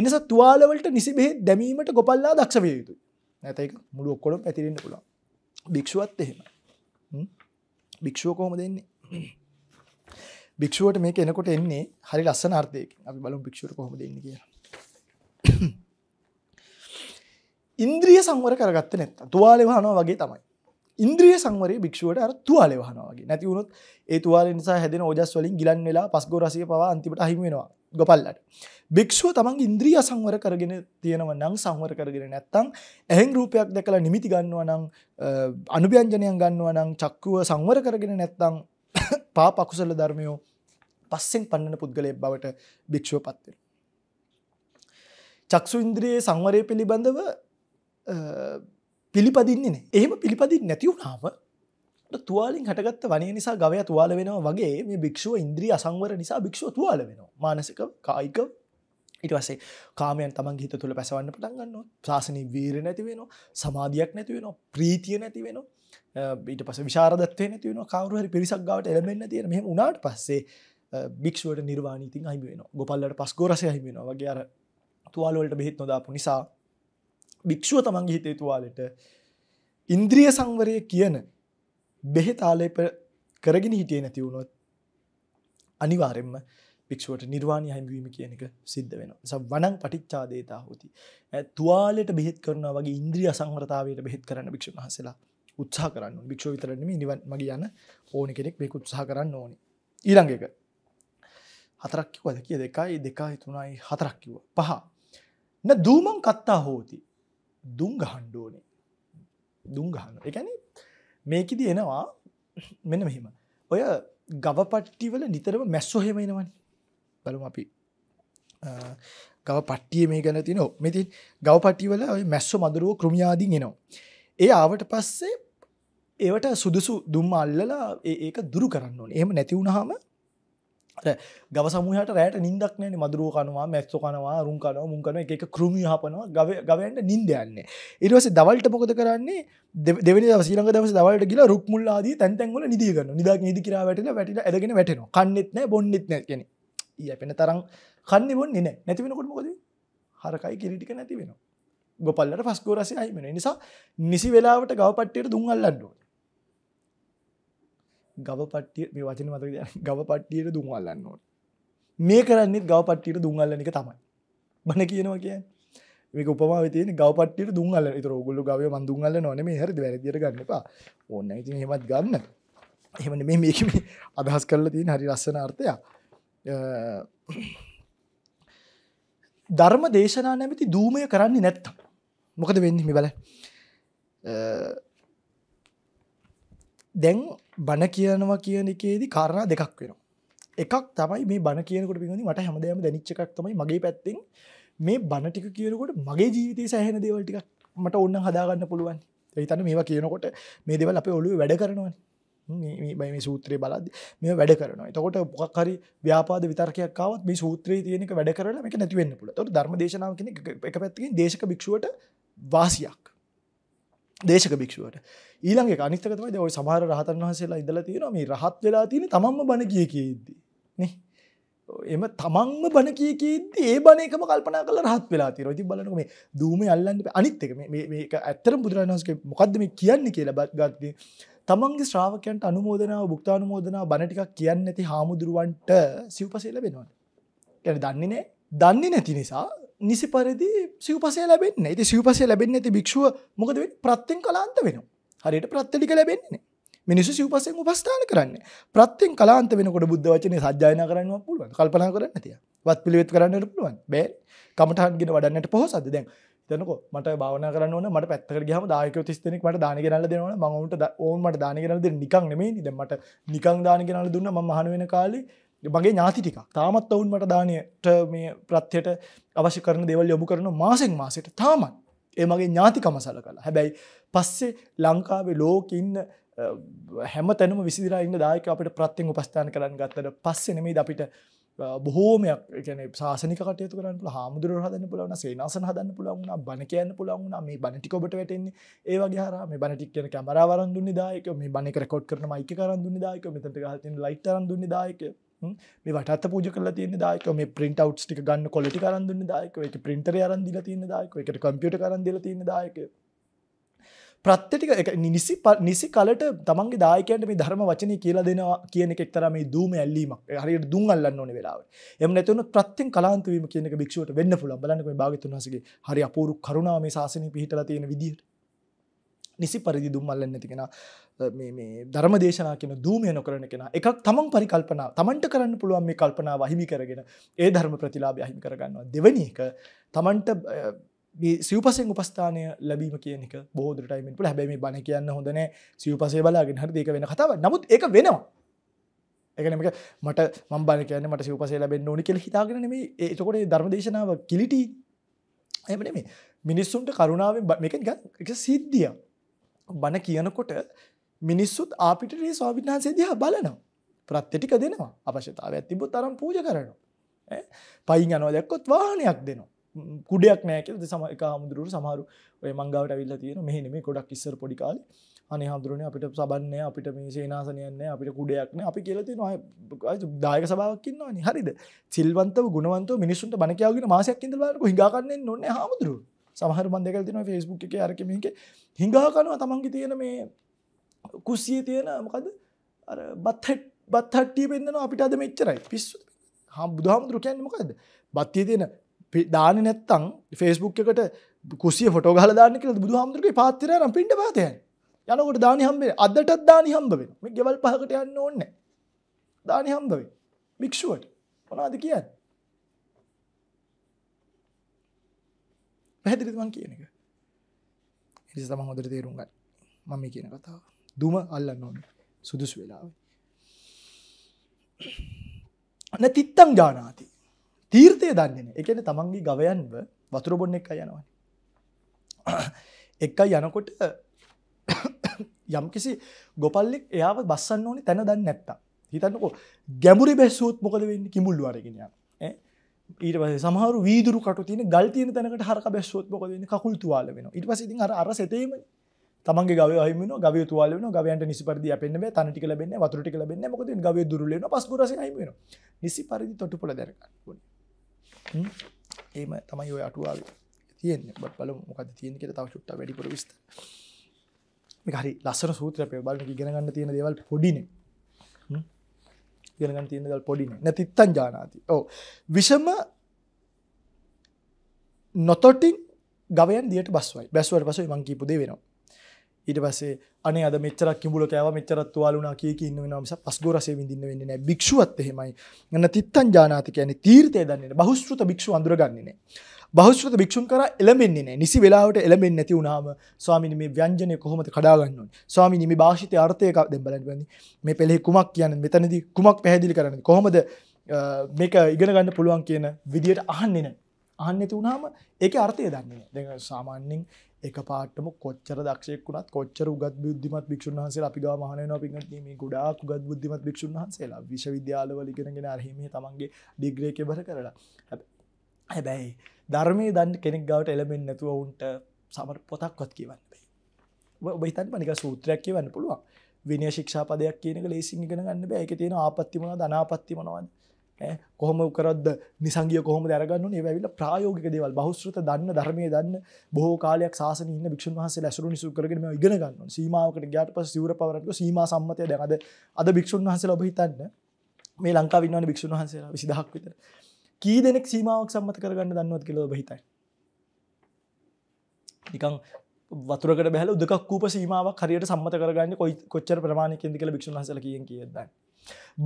එනිසා තුවාලවලට නිසිබේ දැමීමට ගොපල්ලා දක්ෂවය යුතු නැතයි මුළු ඔක්කොළො පැතිරෙන්න්න පුළා භික්ෂුවත් එහෙම භික්ෂුව කොහොම දෙන්නේ භික්ෂුවට මේක එනකොට එන්නේ හරි ලස්සන අර්ථයකින් අපි බලමු භික්ෂුවට කොහොමද එන්නේ කියලා ඉන්ද්‍රිය සංවර කරගත්තේ නැත්තම් තුවාලේ වහනවා වගේ තමයි ඉන්ද්‍රිය සංවරයේ භික්ෂුවට අර තුවාලේ වහනවා වගේ නැති වුණොත් ඒ තුවාලේ නිසා හැදෙන ඕජස් වලින් ගිලන් වෙලා පස්ගෝ රසිය පවා අන්තිමට අහිමි වෙනවා ගොපල්ලට. භික්ෂුව තමන් ඉන්ද්‍රිය සංවර කරගෙන තියෙනව නම් සංවර කරගෙන නැත්තම් ඇහෙන් රූපයක් දැකලා නිමිති ගන්නවා නම් අනුභ්‍යංජනයන් ගන්නවා නම් චක්කුව සංවර කරගෙන නැත්තම් පාප අකුසල ධර්මයෝ පස්සෙන් පන්නන පුද්ගලයෙක් බවට භික්ෂුව පත් වෙනවා. චක්සු ඉන්ද්‍රියේ සංවරය පිළිබඳව පිළිපදින්නේ නැහැ. එහෙම පිළිපදින්නේ නැති වුණාම තුවාලින් හටගත්ත වනය නිසා ගවය තුවාල වෙනවා වගේ මේ භික්ෂුව ඉන්ද්‍රී අසංවර නිසා භික්ෂුව තුවාල වෙනවා මානසික කායික ඉටවසේ කාමයන් තමන් හිත තුළ පැසවන්න පටන්ගන්න ශාසනී වීර නැතිවෙන සමාධයක් නැතිවෙන ප්‍රීතිය නැතිවෙන ඊට පස විශාරදත්වය නැතිවෙන කවරුහරි පිරිසක් ගාවට එළමෙන්න්න තියෙන මෙම උනාට පස්සේ භික්ෂුවට නිර්වාණීතින් අහිමෙන ගොපල්ලට පස් ගෝරස හිමෙන වගේ අර තුවාලවලට බෙහිත් නොදාපු නිසා භික්ෂුව තමන්ගේ හිතේ තුවාලට ඉන්ද්‍රිය සංවරය කියන බෙහෙතාලය කරගෙන හිටිය නැතිවුණොත් අනිවාරෙන්ම භික්ෂුවට නිර්වාණය හැමවීම කියන එක සිද්ධ වෙන ස වනං පටිච්චාදේතා හෝති තුවාලට බෙහෙත් කරන වගේ ඉන්ද්‍රී අසංවරතාවයට බෙහෙත් කරන්න භික්ෂ හසලා උත්සා කරන්න භික්ෂෝ විතරනම නිවන් මගේ යන්න ඕන කෙනෙක් මේ උත්සා කරන්න ඕනි ඊළඟ එක හතරක් කිව්ව දෙකිය දෙකයි දෙකයි තුනයි හතරක් කිව්ව පහ න දූමන් කත්තා හෝති දුංග හන්්ඩෝනේ දුංගහන්න එකන මේකද එනවා මෙන මෙහෙම ඔය ගවපට්ටිවල නිතරම මැස්සෝ හෙමෙනවනි බලමු අපි ගව පට්ටිය මේ ගැන තින මෙති ගව පට්ටිවල මැස්සෝ මදුරුව කෘමියාදීන් එනවා ඒ ආවට පස්සේ ඒවට සුදුසු දුම් අල්ලලා ඒක දුරු කරන්න ඕන එහම නැතිවුණහම ගව සමුහට රෑට නිින්දක් නෑන මදුරුව කනවා මැස්සෝ කනවා රුම් කනව මුන් කන එක කෘමි හපනවා ගව ගවයන්ට නින්ද යන්නේ ඉරවස දවල්ට මොකද කරන්නේ දෙවනි සිරග දවස දවලට කියලා රුක්මුල්ලාදී තැන්තැන්ගල නිදිගන්න නිදක් නිදි කරා වැටල වැට ඇගෙන වැටෙන කන්නෙත්න බොන්නෙත් නැගෙන ඒ පෙන තරම් කන්න බොන්නේ නෑ නැතිවෙනකොට මොකද හරකයි කිරිටික නැති වෙන ගොපල්ලට පස්කෝරසය අයිමෙන නිසා නිසි වෙලාවට ගවපට්ටයට දුන්ගල්ලන්ඩුව ගවපට්ටිය මේ වචන මතක ගවපට්ටියට දුමල්ලන්න ඕට මේ කරන්නත් ගවපට්ටියට දුංගල්ලනික තමයි බන කියනවා කිය මේ උපමා ති ගවපට දුන්ගල තර ගොල්ල ගව මඳුන්ගල නොන මේ හරි වැරදිර ගන්නවා ඕන්න ඉති හෙමත් ගන්න එහෙමන මේ මේක අදහස් කරල තියෙන හරි ලස්සන අර්ථය ධර්ම දේශනා නැමති දූමය කරන්නේ නැත්තම් මොකද වෙන්නම බල දැන් බණ කියනවා කියන එකේදී කාරණා දෙකක් වෙනවා. එකක් තමයි මේ බණ කියනකොට පිඟුනි මට හැමදේම දැනෙච්ච එකක් තමයි මගේ පැත්තෙන් මේ බණ ටික කියනකොට මගේ ජීවිතේ සෑහෙන දේවල් ටිකක් මට ඕන නම් හදා ගන්න පුළුවන්. ඒ හිතන්නේ මේවා කියනකොට මේ දේවල් අපේ ඔළුවේ වැඩ කරනවානේ. මේ මේ සූත්‍රයේ බලද්දි මේ වැඩ කරනවා. එතකොට මොකක් හරි ව්‍යාපාද විතර්කයක් ආවත් මේ සූත්‍රයේ තියෙන එක වැඩ කරලා මේක නැති වෙන්න පුළුවන්. එතකොට ධර්මදේශනාව කියන්නේ එක පැත්තකින් දේශක භික්ෂුවට වාසියක්. දේශක භික්ෂුවට. ඊළඟ එක අනිත් එක තමයි දැන් ওই සමහර රහතන් වහන්සේලා ඉඳලා තියෙනවා මේ රහත් වෙලා තියෙන තමන්ම බණ කිය කිය ඉද්දි නේ එම තමන්ම බණ කිය කිය ඉද්දි ඒ බණ එකම කල්පනා කරලා රහත් වෙලා තියෙනවා ඉතින් බලන්නකෝ මේ දූමේ අල්ලන්න අනිත් එක මේ මේක ඇත්තටම බුදුරජාණන් වහන්සේ මොකද්ද මේ කියන්නේ කියලා ගත්දී තමන්ගේ ශ්‍රාවකයන්ට අනුමෝදනාව භුක්තානුමෝදනාව බණ ටිකක් කියන්නේ නැති හාමුදුරුවන්ට සිව්පසේ ලැබෙනවා يعني දන්නේ නැහැ දන්නේ නැති නිසා නිසි පරිදි සිව්පසය ලැබෙන්නේ. ඉතින් සිව්පසය ලැබෙන්නේ නැති භික්ෂුව මොකද වෙන්නේ? ප්‍රත්‍යෙන් කලාන්ත වෙනවා. හරියට ප්‍රත්තිලික ලැබෙන්නේ මිනිස්සු සිව්පසෙන් උපස්ථාන කරන්න ප්‍රත්තෙන් කලාන්ත වෙනකොට බුද්ධ වචනේ සජ්ජායනා කරන්න පුළුවන් කල්පනා කරන්න තිය වත් පිළිවෙත් කරන්න පුළුවන් බෑ කමටහන්ගෙන වඩන්නට පොහොසද දැන් තනක මට භාවන කරන්න මට පැත්තකර ගහම දායකව තිස්තෙනෙක් මට දාන ගෙනල දෙනවා මවුන්ට ඕන් මට දාන ගෙනල දෙන්න නිකන් නෙමේ නිද මට නිකං දාන ගෙනල දුන්න ම හන වෙන කාලේ මගේ ඥාති ටිකක් තාමත් ඔවුන් මට දානයට මේ ප්‍රත්්‍යයට අවශ්‍ය කරන දෙවල් යොමු කරන මාසෙන් මාසට තාමත් ඒමගේ ඥාතිකම සල කලා හැබැයි පස්සේ ලංකාවේ ලෝක ඉන්න හැම තැනම විසිර ඉන්න දායක අපට ප්‍රත්තිං උපස්ථාන කරන්න ගත්තට පස්සෙනෙමද අපිට බොහෝමයක් ගැන සාසනික කටයතු කරන්න හාමුදුර හදන්න පුලවන සේනාසන හදන්න පුළවුණ බණ කියන්න පුළවුණ මේ බණටිකොබට වැටෙන්නේ ඒවගේ හර මේ බණටික් කියන කැමරාවරන් දුන්න දායක මේ බණක රකොඩ් කරන මයික කරන් දුන්න දායක මෙතට ගහතින් ලයිටරන් දුන්න දායක මේ වට පූජ කල තියන දායක මේ පින්ට අවට් ටික ගන්න කොලටි කරන්දුන්න දායක එක පින්ටර අරන්දිල තියන දායක එකට කම්පියට කරන්දිල තියන දායක ප්‍රත්තටික නිසි නිසි කලට තමන්ගේ දායකයන්ට මේ ධර්ම වචනය කියලා දෙනවා කියන එකෙක් තරම මේ දූම ඇල්ලීමක් හරියට දුම් අල්ලන්න ඕනේ වෙලාවට එම් නැතුණු ප්‍රත්‍යෙන් කලාන්ත වීම කියන එක භික්ෂුවට වෙන්න පුළුවන් බලන්නකෝ මේ භාග්‍යතුන් වහන්සේගේ හරි අපූර්ව කරුණාව මේ ශාසනය පිහිටලා තියෙන විදිහට නිසි පරිදි දුම්මල්ලන්න ඇති කෙන ධර්ම දේශනා කෙන දූමය නොකරන කෙන එකක් තමන් පරිකල්පනා තමන්ට කරන්න පුළුවන් මේ කල්පනා වහිමි කරගෙන ඒ ධර්ම ප්‍රතිලාබ අහිමි කරගන්නවා දෙවනි එක තමන්ට සිවපසෙන් උපස්ථානය ලැබීම කියනක බෝදරටයිමෙන්ට හැබැම බණ කියන්න හොඳන සිවපසේ බලාගෙන හරි දෙක වෙන කතාව නමුත් එක වෙනවා එකනමක මට මම් බල කියන මට සිවපසේ ලැබෙන් ඕනි කෙ හිතාගෙනම ඒතකොට ධර්මදේශනාව කිලිටි එමන මේ මිනිස්සුන්ට කරුණාවෙන් බ එක එක සිද්ධිය බණ කියනකොට මිනිස්සුත් ආපිටරේ ස්වාමීන් වහන්සේ දිහා බලනවා. ප්‍රත්‍ය ටික දෙනවා. අවශ්‍යතාවයක් තිබ්බොත් තරම් පූජා කරනවා. ඈ පයින් යනවා දැක්කොත් වාහනයක් දෙනවා. කුඩයක් නෑ කියලා සම එක හාමුදුරුවෝ සමහරු ඔය මංගාවට අවිල්ලා තියෙනවා. මෙහෙ නෙමෙයි ගොඩක් ඉස්සර පොඩි කාලේ. අනේ හාමුදුරනේ අපිට සබන් නෑ අපිට මේ සේනාසනයක් නෑ අපිට කුඩයක් නෑ අපි කියලා තියෙනවා. දායක සභාවක් ඉන්නවනේ. හරිද? සිල්වන්තව ගුණවන්තව මිනිස්සුන්ට බණ කියාවගෙන මාසයක් ඉඳලා බලනකො හිඟා ගන්න එන්න ඕනේ හාමුදුරුවෝ. සමහර මන් දෙකල් තිනවා ෆේස්බුක් එකේ අරක මේකේ හිඟා කනවා තමන්ගේ තියෙන මේ කුස්සියේ තියෙන මොකද අර බත් බත් හට්ටිය පෙන්නනවා අපිට අද මෙච්චරයි පිස්සු හා බුදුහාමුදුරු කියන්නේ මොකද්ද බත්තියේ තියෙන දාන්නේ නැත්තම් Facebook එකට කුසිය ෆොටෝ ගහලා දාන්න කියලා බුදුහාමුදුරුගේ පාත්‍රය නම් පින්න පාතයන් යනකොට දානි හම්බ වෙන අදටත් දානි හම්බ වෙන මේ ගෙවල් පහකට යන්න ඕනේ දානි හම්බ වෙන භික්ෂුවට මොනවද කියන්නේ පැහැදිලිද මං කියන එක එනිසා තමන් හොඳට තේරුම් ගන්න මම මේ කියන කතාව දුම අල්ලන්න ඕනේ සුදුසු වෙලාවේ නැතිත්තම් ඥානාති තීර්ථය දන්නේ නැහැ ඒ කියන්නේ තමන්ගේ ගවයන්ව වතුර බොන්න එකයි යනවනේ එකයි යනකොට යම්කිසි ගොපල්ලෙක් එයාව බස්සන්න ඕනේ තැන දන්නේ නැත්තම් හිතන්නකෝ ගැඹුරි බැස්සුවොත් මොකද වෙන්නේ කිඹුල්ලු අරගෙන යනවා ඊට පස සමහර වීදුරු කට තින ගල් තියන තැනකට හරක බැස්වොත් මොකදන කකුල් තුවාල වෙන ඉට පස ඉතින් අර සැතීම තමන්ගේ ගව අයිමන ගව තුවාල වෙන ගවන්ට නිසි පරදි පෙන්න්න තනටික ලබෙන්න වතුරටි ලබෙන්න මොකද ගව දුරලන පස්කරස අයිමෙන නිසි පරිදි තොටු පොල දැරක ඒම තමයි ඔය අටුවාව තියෙන් බට පල මොකද තියෙන කියෙ තව චුට්ට වැඩිපුර විස්ත හරි ලස්සර සූත්‍රය බල ගෙනගන්න තියෙන දේවල් පොඩිනේ ඉගෙනගන්න තියෙන දල් පොඩි නෑ නැතිත්තං ජානාති ඔව් විෂම නොතොටින් ගවයන් දියට බස්වයි බැස්වට පසුයි මං කීපු දේ වෙනවා ඊට පස්සේ අනේ අද මෙච්චරක් කිඹුල කෑවා මෙච්චරක් තුවාලුණා කී කී ඉන්න වෙනවා මිසක් පස්ගෝ රසයෙන් විඳින්න වෙන්නේ නැහැ භික්ෂුවත් එහෙමයි නැත්නම් තිත්තං ජානාති කියන්නේ තීර්ථය දන්නේ නැහැ බහුශ්‍රුත භික්ෂුව අඳුරගන්නේ නැහැ බෞෂ්‍රත භික්ෂුන් කර එළඹෙන්නේ නෑ නිසි වෙලාවට එළඹෙන්නේ නැති වුණාම ස්වාමීනි මේ ව්‍යංජනය කොහොමද කඩා ගන්න ඕනේ ස්වාමීනි මේ භාෂිතය අර්ථය දැන් බලන්න බෑනේ මේ පෙළේ කුමක් කියන්නේ මෙතනදී කුමක් පැහැදිලි කරන්නේ කොහොමද මේක ඉගෙන ගන්න පුළුවන් කියන විදියට අහන්නේ නෑ අහන්න නැති වුණාම ඒකේ අර්ථය දන්නේ නෑ දැන් සාමාන්‍යයෙන් එක පාටම කොච්චර දක්ෂයෙක් වුණත් කොච්චර උගත් බුද්ධිමත් භික්ෂුන් වහන්සේලා අපි ගාව මහාන වෙනවා පිටින් මේ ගොඩාක් උගත් බුද්ධිමත් භික්ෂුන් වහන්සේලා විශ්වවිද්‍යාලවල ඉගෙනගෙන අරහිමේ තමන්ගේ ඩිග්‍රී එකේ බර කරලා හැබැයි ධර්මය දන් කෙනෙක් ගවට එළමෙන් නැතුව ඔවුන්ට සමර පොතක්වත් කියවන්න ඔබහිතන් පනික සූත්‍රයක් කියවන්න පුළුවන් විනය ශික්ෂාපදයක් කියනක ලේසිං ගෙන ගන්න බෑක තියෙන ආපත්තිමන ධනාපත්තිමනවද කොහොම කරද නිසංගිය කොහොම දරගන්න ඒවැවිල ප්‍රායෝගික දේවල් බහස්ෘත දන්න ධර්මය දන්න බොහෝ කාලයක් සාසන භික්ෂන් වහස ඇසරු නිසු කරගෙන ඉගෙන ගන්න සීමාවකට ගාට පස සවර පවරට සීම සම්මතය දැනද අද භික්ෂන් වහස ලබහිතන්න මේ ලංකා වින්නවන භික්ෂන් වහන්සේ විසිදහක් විතර කී දෙනෙක් සීමාවක් සම්මත කරගන්න දන්නවත් කියලව බහිතයි නිකං වතුරකට බැල දෙක කූප සීමාවක් හරියට සම්මත කරගන්න කොයි කොච්චර ප්‍රමාණයකෙද කියල භික්ෂුන්හසල කියෙන් කියද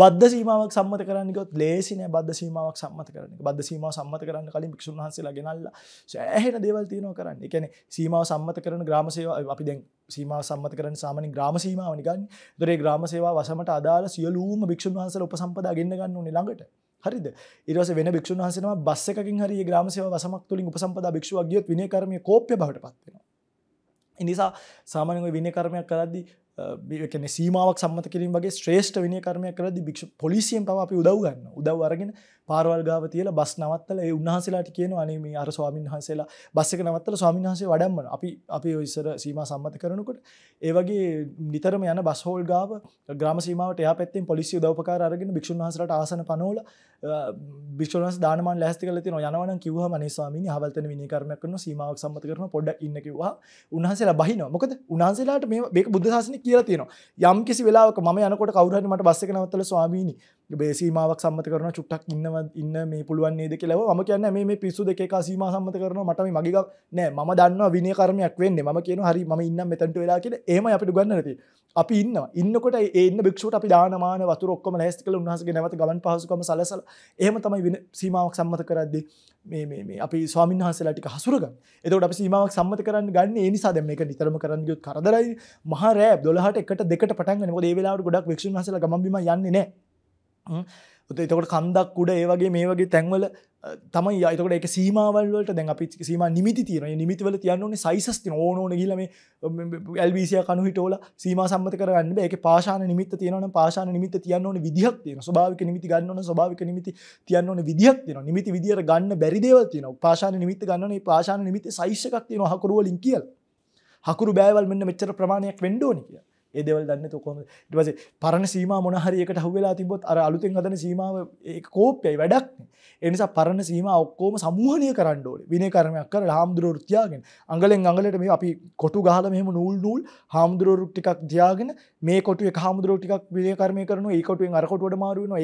බද්ධ සීමාවක් සම්මත කරන්නකොත් ලේසින බද්ධ සීමාවක් සම්මත කරන බද්ධ සීම සම්මත කරන්න කලින් භික්ෂුන්හන්සේ ගෙනල්ල සෑහෙන දේවල් තියනෝ කරන්න එකන සීමාව සම්මත කරන ග්‍රාමසේවා අපි දැන් සීම සම්මත කරන සාමන ග්‍රම සීමාවනිකන් දරේ ග්‍රම සේවා වසමට අදාල සියලූම භික්ෂන් වහන්සල උපසම්පදා ගන්න ගන්න නිළඟට හරිද ඉරස වෙන භික්ෂන් වහසෙනවා බස් එකකින් හරි ග්‍රමසය වසමක් තුලින් උපසම්පද භික්ෂුව ගියොත් විනය කරමය කෝප්‍ය බවට පත්වෙනවා. එනිසා සාමානක විනය කරමයක් කරද්දි කැන සීමාවක් සම්මත කිරින් වගේ ශ්‍රේෂ්ඨ විනය කරමය කරද භික්ෂ පොලිසියෙන් තම අපි උදව්ගන්න උදව් අරගෙන පාරවල් ගාව තියල බස් නවත්තල ඒ උන්හසලාට කියන අනේ මේ අර ස්වාමින් වහන්සේලා බස්සක නවත්තල ස්වාමින් වහන්සේ වඩම්මන අපි අපි ඉස්සර සීම සම්මත කරනකොට ඒ වගේ නිතරම යන බස්හෝල් ගාව ග්‍රම සීමට එයා පැත්තෙන් පොලිසි උදව්පකාර අරගෙන භික්ෂන් වහසට ආසන පනෝල භික්ෂවන්ස් දානමන් ලෑස්ති කල තින යනවන කිවහ මනිස්වාමී හවල්තන විනි කරමය කරන සීමාවක් සම්මත කරන පොඩ්ඩ ඉන්න කිවවා උන්හන්සේලා බහිනවා මොකද උන්හන්සේලාට මේ බෙක් බුදධාසන කියලා තියෙනවා. යම් කිසි වෙලාවක මම යනකොට කවුරු හරි මට බස් එක නවත්තලා ස්වාමීනි මේ සීමාවක් සම්මත කරනවා චුට්ටක් ඉන්නව ඉන්න මේ පුළුවන් නේද කියලා. මම කියන්නේ මේ මේ පිස්සු දෙකේ කා සීමා සම්මත කරනවා මට මේ මගේ නෑ මම දන්නවා විනය කර්මයක් වෙන්නේ. මම කියනවා හරි මම ඉන්නම් මෙතනට වෙලා කියලා. එහෙමයි අපිට උගන්වලා තියෙන්නේ. අපි ඉන්න ඉන්නකොට ඒන්න භික්ෂුවට අපි දානමාන වතුර ඔක්කොම ලෑස්ති කළ උන්වහන්සේගේ නැවත ගමන් පහසුකම සලසලා එහෙම තමයි වෙන සීමාවක් සම්මත කරද්දී මේ මේ මේ අපි ස්වාමීන් වහන්සේලා ටික හසුරගන්න. එතකොට අපි සීමාවක් සම්මත කරන්න ගන්න ඒ නිසා දැන් මේක නිතරම කරන්න ගියොත් කරදරයි. මහා රෑ 12ට 1ට 2ට පටන් ගන්න. මොකද ඒ වෙලාවට ගොඩක් භික්ෂුන් වහන්සේලා ගමන් බිම යන්නේ නැහැ. එතකට කන්දක් කුඩ ඒවගේ මේ වගේ තැන්වල තමයි අතකට එක සීමවල්ට දැන් අපි සීම නිමිති තියන නිමිතිවල තියන්නන්නේ සයිසස්ති ඕනෝන ගිලම ඇල්බිසිය කනු හිටෝල සීම සම්මත කරන්න එක පාශන නිමිත තියන පාශන නිමිත තියන්නවන විදිහක් තියෙන ස්භාවික නිමිති ගන්නවන ස්භාවික නිමිති තියන්නවන විදිහක් තියෙන නිමිති විදිර ගන්න බැරිදේව තියන පාශන නිමිත ගන්නන පාශන නිමිති සයිශ්‍යකක් තියෙන හකරුවලින් කියල් හකුරු බෑවල් මෙන්න මෙච්චර ප්‍රමාණයක් වෙන්ඩෝන කියලා ඒදවල් දන්න කොම ටවස පරණ සීම මොනහරිකට හුවෙලා තිබොත් අර අලුතෙන් අදන සීමාව කෝපයයි වැඩක් එනිසා පරණ සීම ඔක්කෝම සමූහනය කරන්නඩෝල විනය කරමයක් කර හාමුදුරුවෘත්තියාගෙන අඟලෙන් අඟලට මේ අපි කොටු ගහල මෙම නූල් නූල් හාමුදුරුවෘක්ටිකක් දයාගෙන මේ කොට හාමුදුරුවටිකක් විනය කරමය කරන ඒකටුවෙන් අරකොටට මාරුවන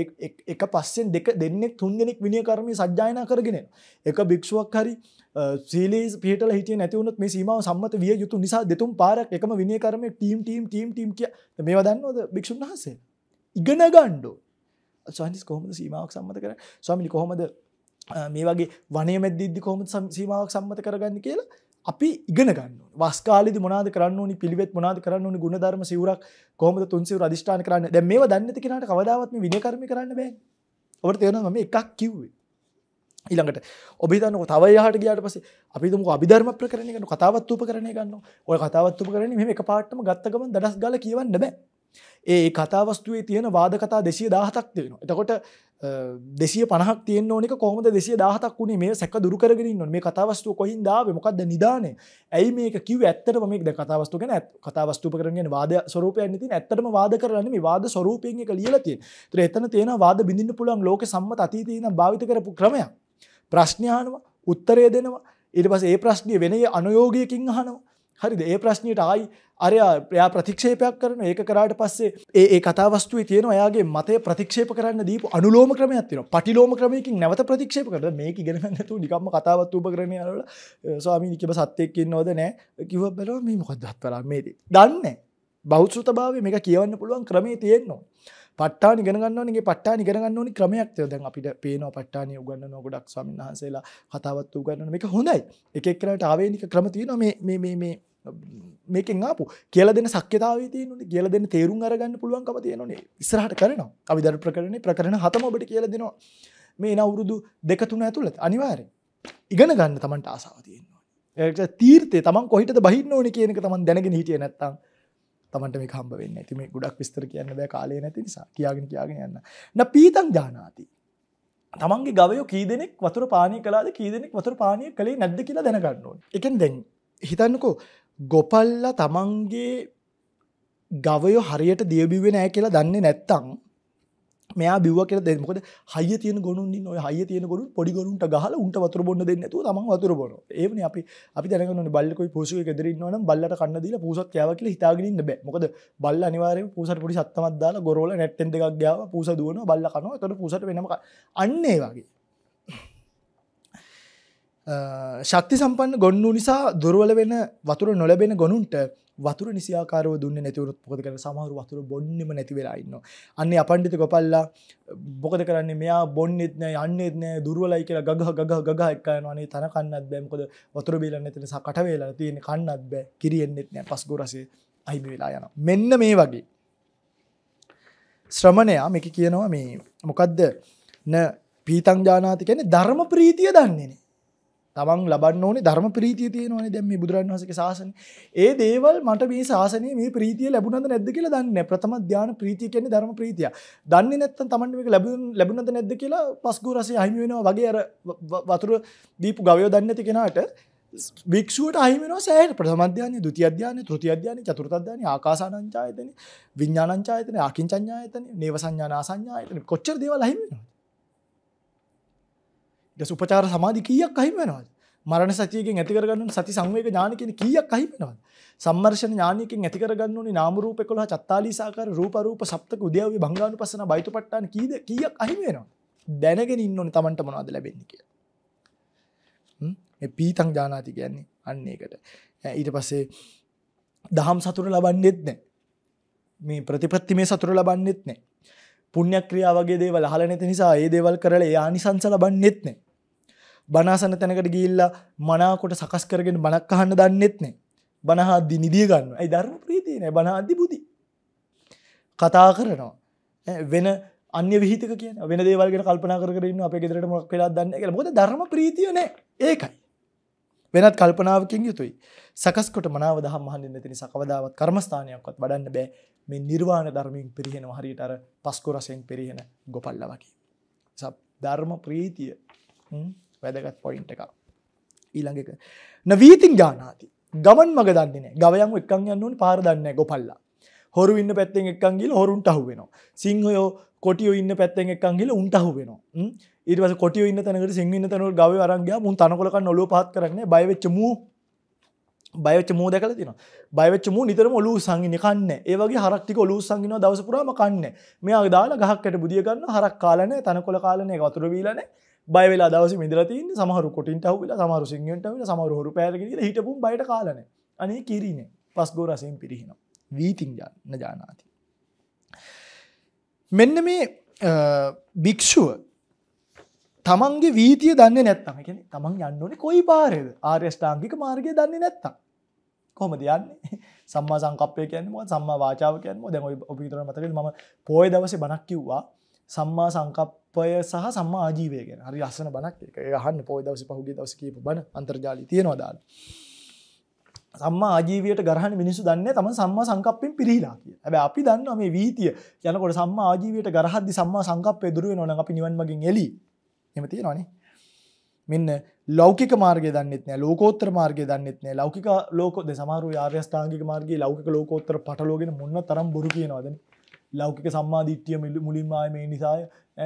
එක පස්සෙන් දෙක දෙන්නෙක් තුන්දෙනෙක් විනය කරමය සජ්ජායන කරගෙන එක භික්ෂුවක් හරි සීලීස් පිටල හිට නැතිවුණත් මේ සීමාව සම්මත විය යුතු නිසා දෙතුම් පාරක් එකම විනය කරම ටීම් ටීම් ටීම් ටීම් කිය මේ දන්නවද භික්ෂුන් වහසේ ඉගෙන ගණ්ඩු ස්වානිස් කොහොමද සීමාවක් සම්මත කර ස්වාමිලි කොහොමද මේ වගේ වනේ මැද්දිද්දි කොහොමද සීමාවක් සම්මත කරගන්න කියලා අපි ඉගෙන ගන්න වස්කාලි මොනාද කරන්න ඕනි පිළිවෙත් මොනාද කරන්න ඕනි ගුණධර්ම සිවුරක් කොහොමද තුන්සිවුර අදිෂ්ඨාන කරන්න දැන් මේවා දන්නේ නැති කෙනාට කවදාවත් මේ විනය කර්ම කරන්න බෑ. ඔබට තේරෙනවද මම එකක් කිව්වේ. ඊළඟට ඔබ හිතන්නකො තව එහාට ගියාට පස්සේ අපි හිතමුකෝ අභිධර්ම ප්‍රකරණය කරන කතාවත් උපකරණය ගන්නවා. ඔය කතාවත් උපකරණය මෙහෙම එක පාටම ගත්ත ගමන් දඩස් ගාලා කියවන්න බෑ. ඒ කතාවස්තුවේ තියෙන වාද කතා 217ක් තියෙනවා. එතකොට 250ක් තියෙන්න ඕනික කොහොමද 217ක් උනේ මේ සැක දුරු කරගෙන ඉන්න ඕනේ. මේ කතාවස්තුව කොහින්ද ආවේ? මොකද්ද නිදානේ? ඇයි මේක කිව්වේ? ඇත්තටම මේක දැන් කතාවස්තුව ගැන කතාවස්තු උපකරණ ගැන වාද ස්වරූපයන්නේ තියෙන. ඇත්තටම වාද කරලානේ මේ වාද ස්වරූපයෙන් එක ලියලා තියෙන්නේ. ඒතර එතන තියෙන වාද බිඳින්න පුළුවන් ලෝක සම්මත අතීතයේ ඉඳන් භාවිත කරපු ක්‍රමයක්. ප්‍රශ්න අහනවා උත්තරය දෙනවා ඊට පස්සේ ඒ ප්‍රශ්නේ වෙන අනුයෝගයකින් අහනවා හරිද ඒ ප්‍රශ්නයට ආයි අරයා එයා ප්‍රතික්ෂේපයක් කරන ඒක කරාට පස්සේ ඒ ඒ කතාවස්තුවේ තියෙන එයාගේ මතය ප්‍රතික්ෂේප කරන්න දීපු අනුලෝම ක්‍රමයක් තියෙනවා. පටිලෝම ක්‍රමයකින් නැවත ප්‍රතික්ෂේප කරනවා. මේක ඉගෙන ගන්න නැතුව නිකම්ම කතාවත් උපකරණය අරවල ස්වාමීනි කිව්ව සත්‍යයක් ඉන්නවද නැහැ කිව්ව බැලුවා මේ මොකක්ද අත්තරා මේ දන්නේ නැහැ. බෞද්ධතාවය මේක කියවන්න පුළුවන් ක්‍රමයේ තියෙනවා. පට්ටානි ගණගන්නගේ පට්ටානි කරගන්න ඕනි ක්‍රමයක්තය දැන් අපිට පේනවා පට්ටානය උගන්න නොගොඩක් සමන්හන්සේලා කතාවත් උගන්න එක හොඳයි එකෙක්කරට ආවේනික ක්‍රමතියන මේ මේකෙන් ආපු කියල දෙන සක්්‍යතාව තියන කියල දෙන තේරුම් අරගන්න පුළුවන්කම තියනනේ ඉස්රහට කරනවා අවිදර ප්‍රකරණ ප්‍රකරණ හතම ඔබට කියල දෙනවා මේ අවුරුදු දෙකතුන ඇතුළත් අනිවාරය ඉගෙන ගන්න තමන්ට ආසාව තියෙන්වා. තීර්තය තමන් කොහිට බහින්න ඕනි කියනක තමන් දැනගෙන හිටිය නැත්තම් තමට මේ කම්බ වෙන්න ඇති මේ ගොඩක් විස්තර කියන්න බෑ කාලය නැති නිසා කියාගෙන කියාගෙන යන්න න පීතං ජානාති තමන්ගේ ගවයෝ කී දෙනෙක් වතුර පානය කලාද කී දෙනෙක් වතුර පානය කළේ නැද්ද කියලා දැනගන්න ඕන එකෙන් දැන් හිතන්නකෝ ගොපල්ල තමන්ගේ ගවයෝ හරියට දියබිවෙන ඇ කියලා දන්නේ නැත්තං මෙයා බිව්ව කියලා දෙන්න. මොකද හයිය තියෙන ගොනුන් ඉන්න ඔය හයිය තියෙන ගොනුන් පොඩි ගොනුන්ට ගහලා උන්ට වතුර බොන්න දෙන්නේ නැතුව තමන් වතුර බොනවා. ඒවනේ අපි අපි දැනගන්න ඕනේ බල්ලෙකුයි පූසෙකුයි ගෙදර ඉන්නවා නම් බල්ලට කන්න දීලා පූසත් කෑවා කියලා හිතාගෙන ඉන්න බෑ. මොකද බල්ල අනිවාර්යයෙන්ම පූසට පොඩි සත්තමක් දාලා ගොරෝල නැට්ටෙන් දෙකක් ගෑවා පූස දුවනවා බල්ල කනවා. එතකොට පූසට වෙනම අන්න ඒ වගේ. ශක්ති සම්පන්න ගොන්නු නිසා දුර්වල වෙන වතුර නොලබෙන ගොනුන්ට වතුර නිසියාකාරව දුන්න නැතිවරුත් පොද කර සමහරු වතුර බොන්නෙම නැතිවෙලාඉන්න. අන්න අපන්ඩිත කොපල්ලා බොකද කරන්න මෙයා බොන්නෙත්න යන්නෙත්න දුරුවලයි කියලා ගගහ ගග ගග එක්කයනවානේ තන කන්නත් බෑමකොද වතුර බේලන්න තිෙන කටවේලා තියෙන කන්නත් බෑ කිරියෙන්න්නෙත් නෑ පස්ගොරසේ අයිබ වෙලා යන. මෙන්න මේ වගේ. ශ්‍රමණයා මෙක කියනවා මේ මොකදද න පීතං ජානාති කැන ධර්ම ප්‍රීතිය දන්නේනේ තමන් ලබන්න ඕනේ ධර්ම ප්‍රීතිය තියෙනවනේ දැන් මේ බුදුරන් වහන්සේගේ ශාසනය. ඒ දේවල් මට මේ ශාසනයේ මේ ප්‍රීතිය ලැබුණද නැද්ද කියලා දන්නේ නැහැ. ප්‍රථම ධානය ප්‍රීතිය කියන්නේ ධර්ම ප්‍රීතිය. දන්නේ නැත්නම් තමන්ට මේක ලැබුණද නැද්ද කියලා පස්ගෝ රසය අහිමි වෙනවා වගේ අර වතුර දීපු ගවයෝ දන්නේ නැති කෙනාට භික්ෂුවට අහිමිනවා සෑහට ප්‍රථම ධානය, ဒုတိ ය ධානය, තෘතිය ධානය, චතුර්ථ ධානය, ආකාසානංචායතනෙ, විඥානංචායතනෙ, ආකින්චඤ්ඤායතනෙ, නේව සංඥානාසඤ්ඤායතනෙ කොච්චර දේවල් අහිමි වෙනවද? ඊට උපචාර සමාධි කීයක් අහිමි වෙනවද? මරණ සතියකින් ඇති කරගන්න සති සංවේග ඥාන කියන කීයක් අහිමිනවද? සම්මර්ෂණ ඥානයකින් ඇති කරගන්න ඕනේ නාම රූප 11 44 රූප රූප සප්තක උද්‍යව්‍ය භංගානුපස්සන බයිතුපට්ටාන කීද කීයක් අහිමි වෙනවද? දැනගෙන ඉන්න ඕනේ Tamanට මොනවද ලැබෙන්නේ කියලා. හ්ම් මේ පීතං ඥානාති කියන්නේ අන්න ඒකට. ඊට පස්සේ දහම් සතුට ලබන්නේත් නැහැ. මේ ප්‍රතිපත්ති මේ සතුට ලබන්නේත් නැහැ. පුණ්‍යක්‍රියා වගේ දේවල් අහලා නැති නිසා ඒ දේවල් කරලා ඒ ආනිසංස ලබන්නේත් නැහැ. බනාසන තැනකට ගිල්ලා මනාකොට සකස් කරගෙන බනක් අහන්න දන්නෙත්නේ බනහාද්දි නිදිය ගන්න ඇයි ධර්ම ප්‍රීතියනෑ බනාධි බුදි කතා කරනවා වෙන අන්‍ය විහිතක කිය වෙන දේවල්ගෙන කල්පනා කරන්න අප ගෙදරට මොක් වෙලා දන්න එක ොද ධර්ම ප්‍රීතියනෑ ඒකයි වෙනත් කල්පනාවකින් යුතුයි සකස්කොට මනාව දහම් මහන්න්න තින සකවදාවත් කර්මස්ථානයක්වත් බඩන්න බෑ මේ නිර්වාණ ධර්මින් පිරිහෙන හරියට අර පස්කොරසයෙන් පිරිහෙන ගොපල්ල වගේ. ධර්ම ප්‍රීතිය වැදගත් පොයින්ට එක ඊළඟක නවීතින් ජානාති ගමන් මග දන්නේ ගවයන් එකක් යන්නුන් පාර දන්න ගොපල්ලා හොරු ඉන්න පැත්තෙන් එකන් ගිල හොරුන්ට අහු වෙනවා සිංහයෝ කොටියෝ ඉන්න පැත්තෙන් එකන් ගිල උන්ට අහු වෙනවා ඊට කොටිය ඉන්න තැනකට සිංහ ඉන්න තැනකට ගව අරන්ගියා මුන් තනකොලක ඔලුව පහත් කරන්නේ බය වෙච්ච මූ බයවෙච්ච මූ දැකල තින බයවෙච්ච මූ නිතරම ඔලු සංගින කන්න ඒවගේ හරක්තික ඔලු සංගින දවසපුරාම කන්න මෙයා දාලා ගහක්කට බුදිය ගන්න හරක් කාලනය තනකොළ කාලනය වතුර වීලනෑ බයවෙලා දවස මිදරතින් සමහරු කොටින්ට හවෙලා සමහරු සිංහෙන්ටවෙල සමර හරු පැරගෙන හිටපු බයිට කාලන අනේ කිරීන පස්ගෝ රසයෙන් පිරිහින වීතින් ජන්න ජානාති. මෙන්න මේ භික්‍ෂුව තමන්ගේ වීතිය දන්න නැත්තම එකෙන තමන් යන්නඕන කොයි පාරද ආර්යෂ්ඨාංගික මාර්ගය දන්න නැත්තම් කොහොම දයන්නේ සම්මා සංකපය කියන්නම සම්මා වාචාව කියන්න දැම ඔපිතර මතක ම පොය දවස බනක් කිව්වා සම්මා සංකප්පය සහ සම්මා ආජීවය ගැන හරි ලස්සන බණක් ඒක. ඒක අහන්න පොය දවසේ පහුගිය දවසේ කියපු බණ අන්තර්ජාලය තියෙනවා දාලා. සම්මා ආජීවයට ගරහන මිනිසු දන්නේ තම සම්මා සංකප්පෙන් පිරිහිලා කිය. හැබැයි අපි දන්නවා මේ වීතිය යනකොට සම්මා ආජීවයට ගරහද්දි සම්මා සංකප්පය දුර වෙනවා නම් අපි නිවන් මාගෙන් එළි. එහෙම තියෙනවනේ. මෙන්න ලෞකික මාර්ගය දන්නෙත් නෑ ලෝකෝත්තර මාර්ගය දන්නෙත් නෑ ලෞකික ලෝක සමාරු ආර්ය ස්ථාංගික මාර්ගයේ ලෞකික ලෝකෝත්තර පටලෝගෙන මොන තරම් බොරු කියනවදනේ. ලෞකික සම්මාධිට්්‍යිය මුලින් ආයම නිසාය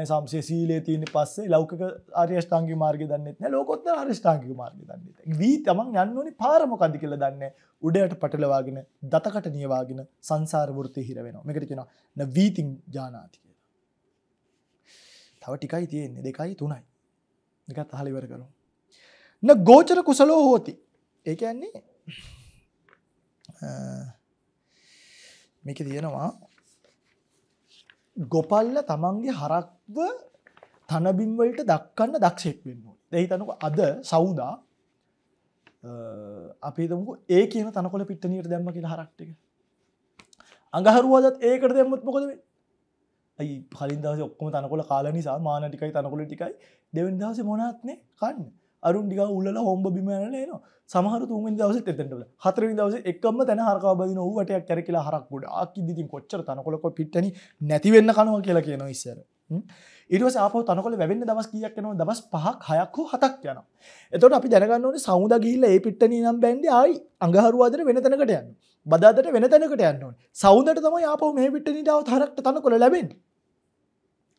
සම්සේ සීලේ තියෙන පස්සේ ලෞකික ආර්යෂ්ඨාංගික මාර්ගය දන්නෙත් නැහැ ලෝකෝත්තර ආර්යෂ්ඨාංගික මාර්ගය දන්නෙත් නැහැ. වී තමන් යන්න ඕනේ පාර මොකද්ද කියලා දන්නේ උඩයට පටලවාගෙන දතකට නියවාගෙන සංසාර වෘත්තේ හිර වෙනවා. මේකට කියනවා න වීතිං ඥානාති කියලා. තව ටිකයි තියෙන්නේ දෙකයි තුනයි. නිකත් අහලා ඉවර කරමු. න ගෝචර කුසලෝ හෝති. ඒ කියන්නේ මේක තියෙනවා ගොපල්ල තමන්ගේ හරක්ව තනබිම්වලට දක්කන්න දක්ෂෙක් වෙන්න දැහි තනක අද සෞදා අපේ දමු ඒ කියන තනකොල පිටනීට දැම්ම කියෙන හරක්්ටික අඟහරුවදත් ඒකට දෙැම්මත් මොකද ඇයි පලින්දස ඔක්කම තනකොල කාල නිසා මානටිකයි තනකොල ටිකයි දෙවන්දහස මොනත්නේ කන්න අරුන් ටික උල්ල හොම්බ බිමනල න සමහර තුන් දවස තෙතට හතර දවස එකම තැන හරකාබද නොවටයක් කැර කියලා හරක්කොට අක්කිදිතින් කොච්චර තනකොලොක පිට්ටන නැතිවෙන්න කනවා කියලා කියන ඉස්සර. ඉටවස අප තනකොල වැවෙන්න දවස් කියක් නවා දවස් පහක් හයක්හෝ හතක් යන. එතොට අපි දැනගන්නවන සෞද ගිල්ල ඒ පිට්ටන නම් බැන්ඩ අයි අඟහරුවාදර වෙන තැනකට යන්න. බදාදට වෙන තැනකට යන්නවන් සෞදට තම අප මේ පිට්ටනි දාව හරක්ට තනකොළ ලැබෙන්.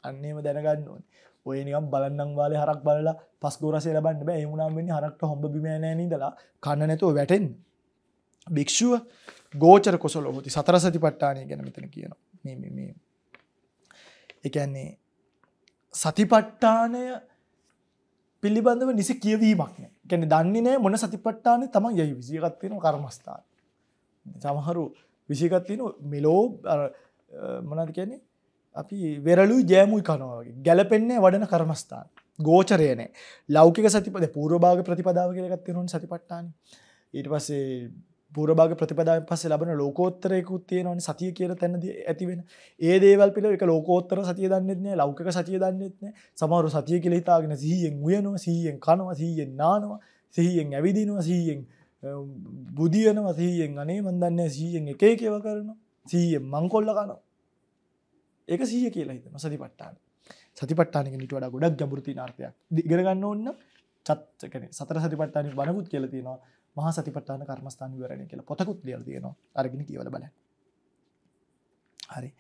අන්නේම දැනගන්න ඕනේ ඔය නිකම් බලන්නම් වාලේ හරක් බලලා පස් ගෝරසේ ලබන්න බෑ ඒ වුණාම වෙන්නේ හරක්ට හොම්බ බිම නෑ නේදලා කන්න නැතුව වැටෙන්න භික්ෂුව ගෝචර කුසල හොති සතර සතිපට්ඨානය ගැන මෙතන කියනවා මේ මේ මේ ඒ කියන්නේ සතිපට්ඨානය පිළිබඳව නිසි කියවීමක් නෑ ගැන දන්නේ නෑ මොන සතිපට්ඨානය තමන් යයි විසියගත්වෙන කර්මස්ථාන සමහරු විසිගත්තින මෙලෝ මොනද කියන්නේ අපි වෙරලු ජෑමුයි කනවාගේ ගැලපෙන්නේ වඩන කර්මස්ථාන ගෝචරයනෑ ලෞකික සතිපද පූරභාග ප්‍රතිපදාව කියලගත් තෙරුන් සතිපට්ටාන ඊට පස්සේ පූරභාග ප්‍රතිපදාව පස්සේ ලබන ලෝකෝත්තරයකුත් තියෙනවන සතිය කියල තැනද ඇතිවෙන ඒ දේවල් පිළ එක ලෝකෝත්තර සතිය දන්නෙත්නෑ ලෞකික සතිය දන්නෙත්න සමරු සතිය කියල හිතාගෙන සීයෙන් උයනවා සීයෙන් කනවා සීයෙන් නානවා සහියෙන් ඇවිදිනවා සීයෙන් බුදියනවා සීයෙන් අනේ මන්දන්න සීයෙන් එක එකව කරනවා සීයෙන් මංකොල්ල කනවා ඒක සිහ කියලා හිතන සති පට්ටාන සති පට්ටානක නිට වඩ ගොඩක් ගැඹුරති නාර්ථයක් ඉගරගන්න ඔන්න චත්තකන සතර සති පට්ටාන බනකුත් කියල තියෙනවා මහ සති පට්ටාන කර්මස්ථාන වරණ කියලා පොතකුත් ලියල් තියෙනවා අරගෙන කියවල බල හරි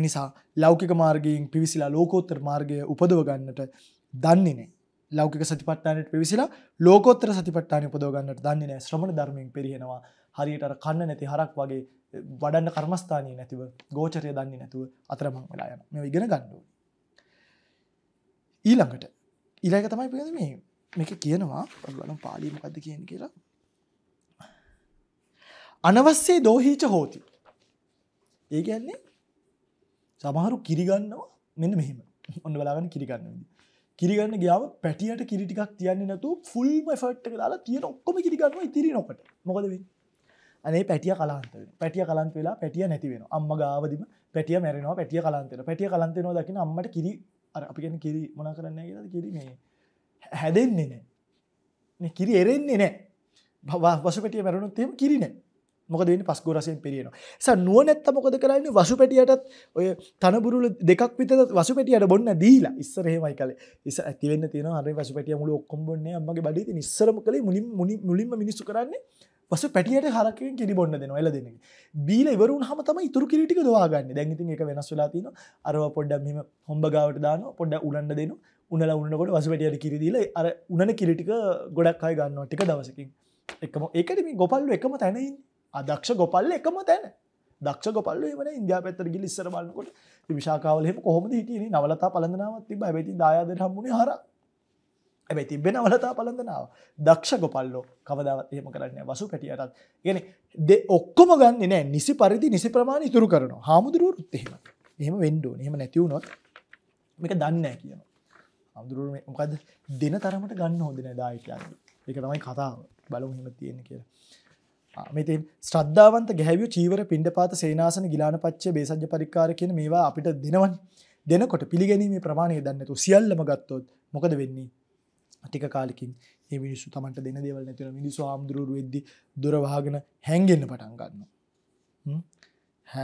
එනිසා ලෞකික මාර්ගයෙන් පිවිසිලා ලෝකෝත්තර මාර්ගය උපදවගන්නට දන්නේ නෑ ලෞකික සතිපට්ටානයට පිවිසිලා ලෝකෝත්තර සතිපට්ටානය උපදවගන්නට දන්නේ නෑ ශ්‍රමණ ධර්මයෙන් පිරිහෙනවා හරියට කන්න නැති හරක් වගේ වඩන්න කර්මස්ථානය නැතිව ගෝචරය දන්නේ නැතුව අතරමං වෙලා යන මෙ ඉගෙන ගණ්ඩුව ඊළඟට ඉලක තමයි පිද මේ මේක කියනවා ගලම් පාලීම පද කියන කියලා අනවස්සේ දෝහීච හෝති ඒ කියන්නේ සමහරු කිරිගන්නවා මෙන්න මෙහෙම ඔන්න වෙලාගන්න කිරිගන්න කිරිගන්න ගාව පැටියට කිරිටිකක් තියන්නේ නැතු ෆුල්ම ෆට් දාලා තියෙන ඔක්කොම කිරිගන්නවා ඉතිරි නොකට මොකද වෙන්නේ අනේ පැටිය කලාන්ත පැටිය කලන්ත වෙලා පැටිය නැතිවෙන අම්ම ගාවදිම පැටිය මැරෙනවා පැටිය කලන්තෙන පැටිය කලන්තෙනවා දකින අම්මට කිරි අර අපිගෙන කිරි මොන කරන්න කියලා කිරීමේ හැදෙන්නේ නෑ කිරි එරෙන්නේ නෑ බවා වසු පැටිය මැරුණුත්තේම කිරින මොකද වෙන්න පස්කෝරසයෙන් පිරියෙනවා ස නුව නැත්ත මොකද කරන්නේ වසු පැටියටත් ඔය තනබුරුල දෙකක් විත වසු පැටියට බොන්න දීලා ඉස්සරහෙමයි කල ඉස ඇතිවෙන්න තියෙන අර වසු පැටිය මුල ඔක්කොම් බොන්නේ අම්මගේ බඩීති නිස්සරම කළේ මුලින් මුලින්ම මිනිස්සු කරන්නේ පස පැටියට හරකෙන් කිරි බොන්න දෙන එල දෙන බීල වරුන් හම තම ඉතුර කිරිටික දවාගන්න දැන්ගති එක වෙනස් වෙලාතින අරව පොඩ්ඩ මෙම හොම්බගාවට දාන පොඩ්ඩ උලන්න දෙන උනල උන්නකොට වස පැටියට කිරිදිල අර උනන කිරිටික ගොඩක් අය ගන්නවා ටික දවසකින් එකම ඒකට මේ ගොපල්ල එකම තැනයි අදක්ෂ ගොපල්ල එකම තැන දක්ෂ ගොපල්ල වන ඉන්දයා පැත්තර ගිලිස්සර බලන්නකොට විශාකාවලෙම කොහොම හිටන නවලතා පලඳනාවත් තිබ ඇති දායාද හම්බුණේ හරක් ඇැයි තිබෙන වලතා පලඳනාව දක්ෂ ගොපල්ලෝ කවදාවත් එහෙම කරන්න වසු පැටියටත් ගෙන ඔක්කොම ගන්න නෑ නිසි පරිදි නිසි ප්‍රමාණ ඉතුරු කරන හාමුදුරුවරුත් එහෙම එහෙම වෙන්ඩෝ එහෙම නැතිවුණොත් මේක දන්න කියන හමුදුරුව මොකද දෙන තරමට ගන්න හොදන දායකයන්න එක තමයි කතාව බලු හෙම තියෙන කියලා මෙති ශ්‍රද්ධාවන්ත ගැහැවිය චීවර පින්ඩ පාත සේනාසන ගිලාන පච්චේ බේසජ්‍ය පරිකාර කියන මේවා අපිට දෙනවන් දෙනකොට පිළිගැනීම ප්‍රමාණය දන්නතු සියල්ලම ගත්තොත් මොකද වෙන්නේ අතික කාලකින් ඒ මිනිස්සු තමට දෙන දෙවල් නැතින මිනිස්සු ආමුදුරුවරු වෙද්දි දුරවාගෙන හැන්ගෙන්න්න පටන් ගන්න